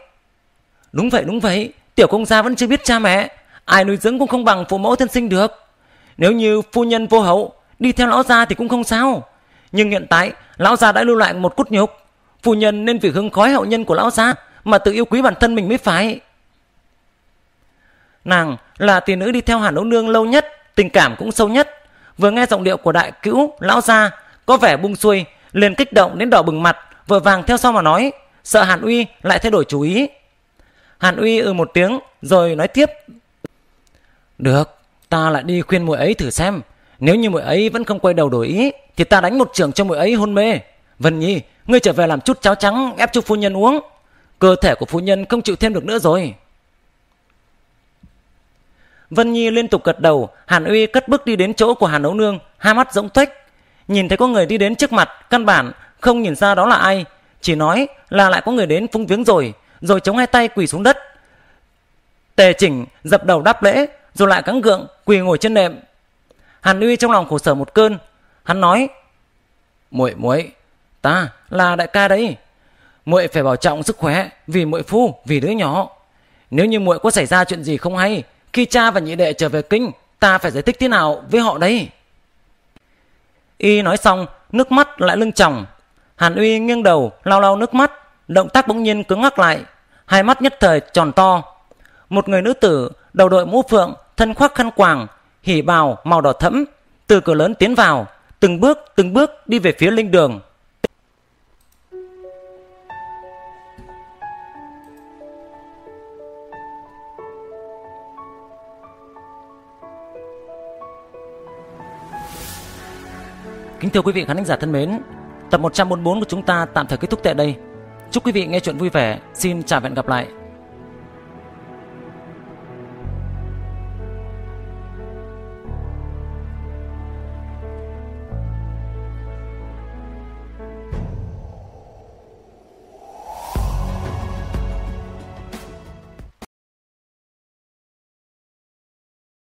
Đúng vậy, đúng vậy, tiểu công gia vẫn chưa biết cha mẹ, ai nuôi dưỡng cũng không bằng phụ mẫu thân sinh được. Nếu như phu nhân vô hậu, đi theo lão gia thì cũng không sao. Nhưng hiện tại, lão gia đã lưu lại một cút nhục. Phu nhân nên vì hương khói hậu nhân của lão gia mà tự yêu quý bản thân mình mới phải. Nàng là tỷ nữ đi theo Hàn Đấu Nương lâu nhất, tình cảm cũng sâu nhất. Vừa nghe giọng điệu của đại cữu, lão gia, có vẻ buông xuôi, liền kích động đến đỏ bừng mặt, vội vàng theo sau mà nói, sợ Hàn Uy lại thay đổi chú ý. Hàn Uy ừ một tiếng rồi nói tiếp. Được, ta lại đi khuyên muội ấy thử xem. Nếu như muội ấy vẫn không quay đầu đổi ý thì ta đánh một trường cho muội ấy hôn mê. Vân Nhi, ngươi trở về làm chút cháo trắng ép cho phu nhân uống. Cơ thể của phu nhân không chịu thêm được nữa rồi. Vân Nhi liên tục gật đầu, Hàn Uy cất bước đi đến chỗ của Hàn Ấu Nương, hai mắt rỗng tuếch. Nhìn thấy có người đi đến trước mặt, căn bản không nhìn ra đó là ai, chỉ nói là lại có người đến phung viếng rồi, rồi chống hai tay quỳ xuống đất. Tề chỉnh dập đầu đáp lễ, rồi lại cắn gượng quỳ ngồi trên nệm. Hàn Uy trong lòng khổ sở một cơn, hắn nói: "Muội muội, ta là đại ca đấy. Muội phải bảo trọng sức khỏe vì muội phu, vì đứa nhỏ. Nếu như muội có xảy ra chuyện gì không hay, khi cha và nhị đệ trở về kinh, ta phải giải thích thế nào với họ đấy?" Y nói xong, nước mắt lại lưng chồng Hàn Uy nghiêng đầu, lau lau nước mắt, động tác bỗng nhiên cứng ngắc lại, hai mắt nhất thời tròn to. Một người nữ tử, đầu đội mũ phượng, thân khoác khăn quàng, hỉ bào màu đỏ thẫm, từ cửa lớn tiến vào, từng bước từng bước đi về phía linh đường. Kính thưa quý vị khán giả thân mến, Tập 144 của chúng ta tạm thời kết thúc tại đây. Chúc quý vị nghe chuyện vui vẻ. Xin chào và hẹn gặp lại.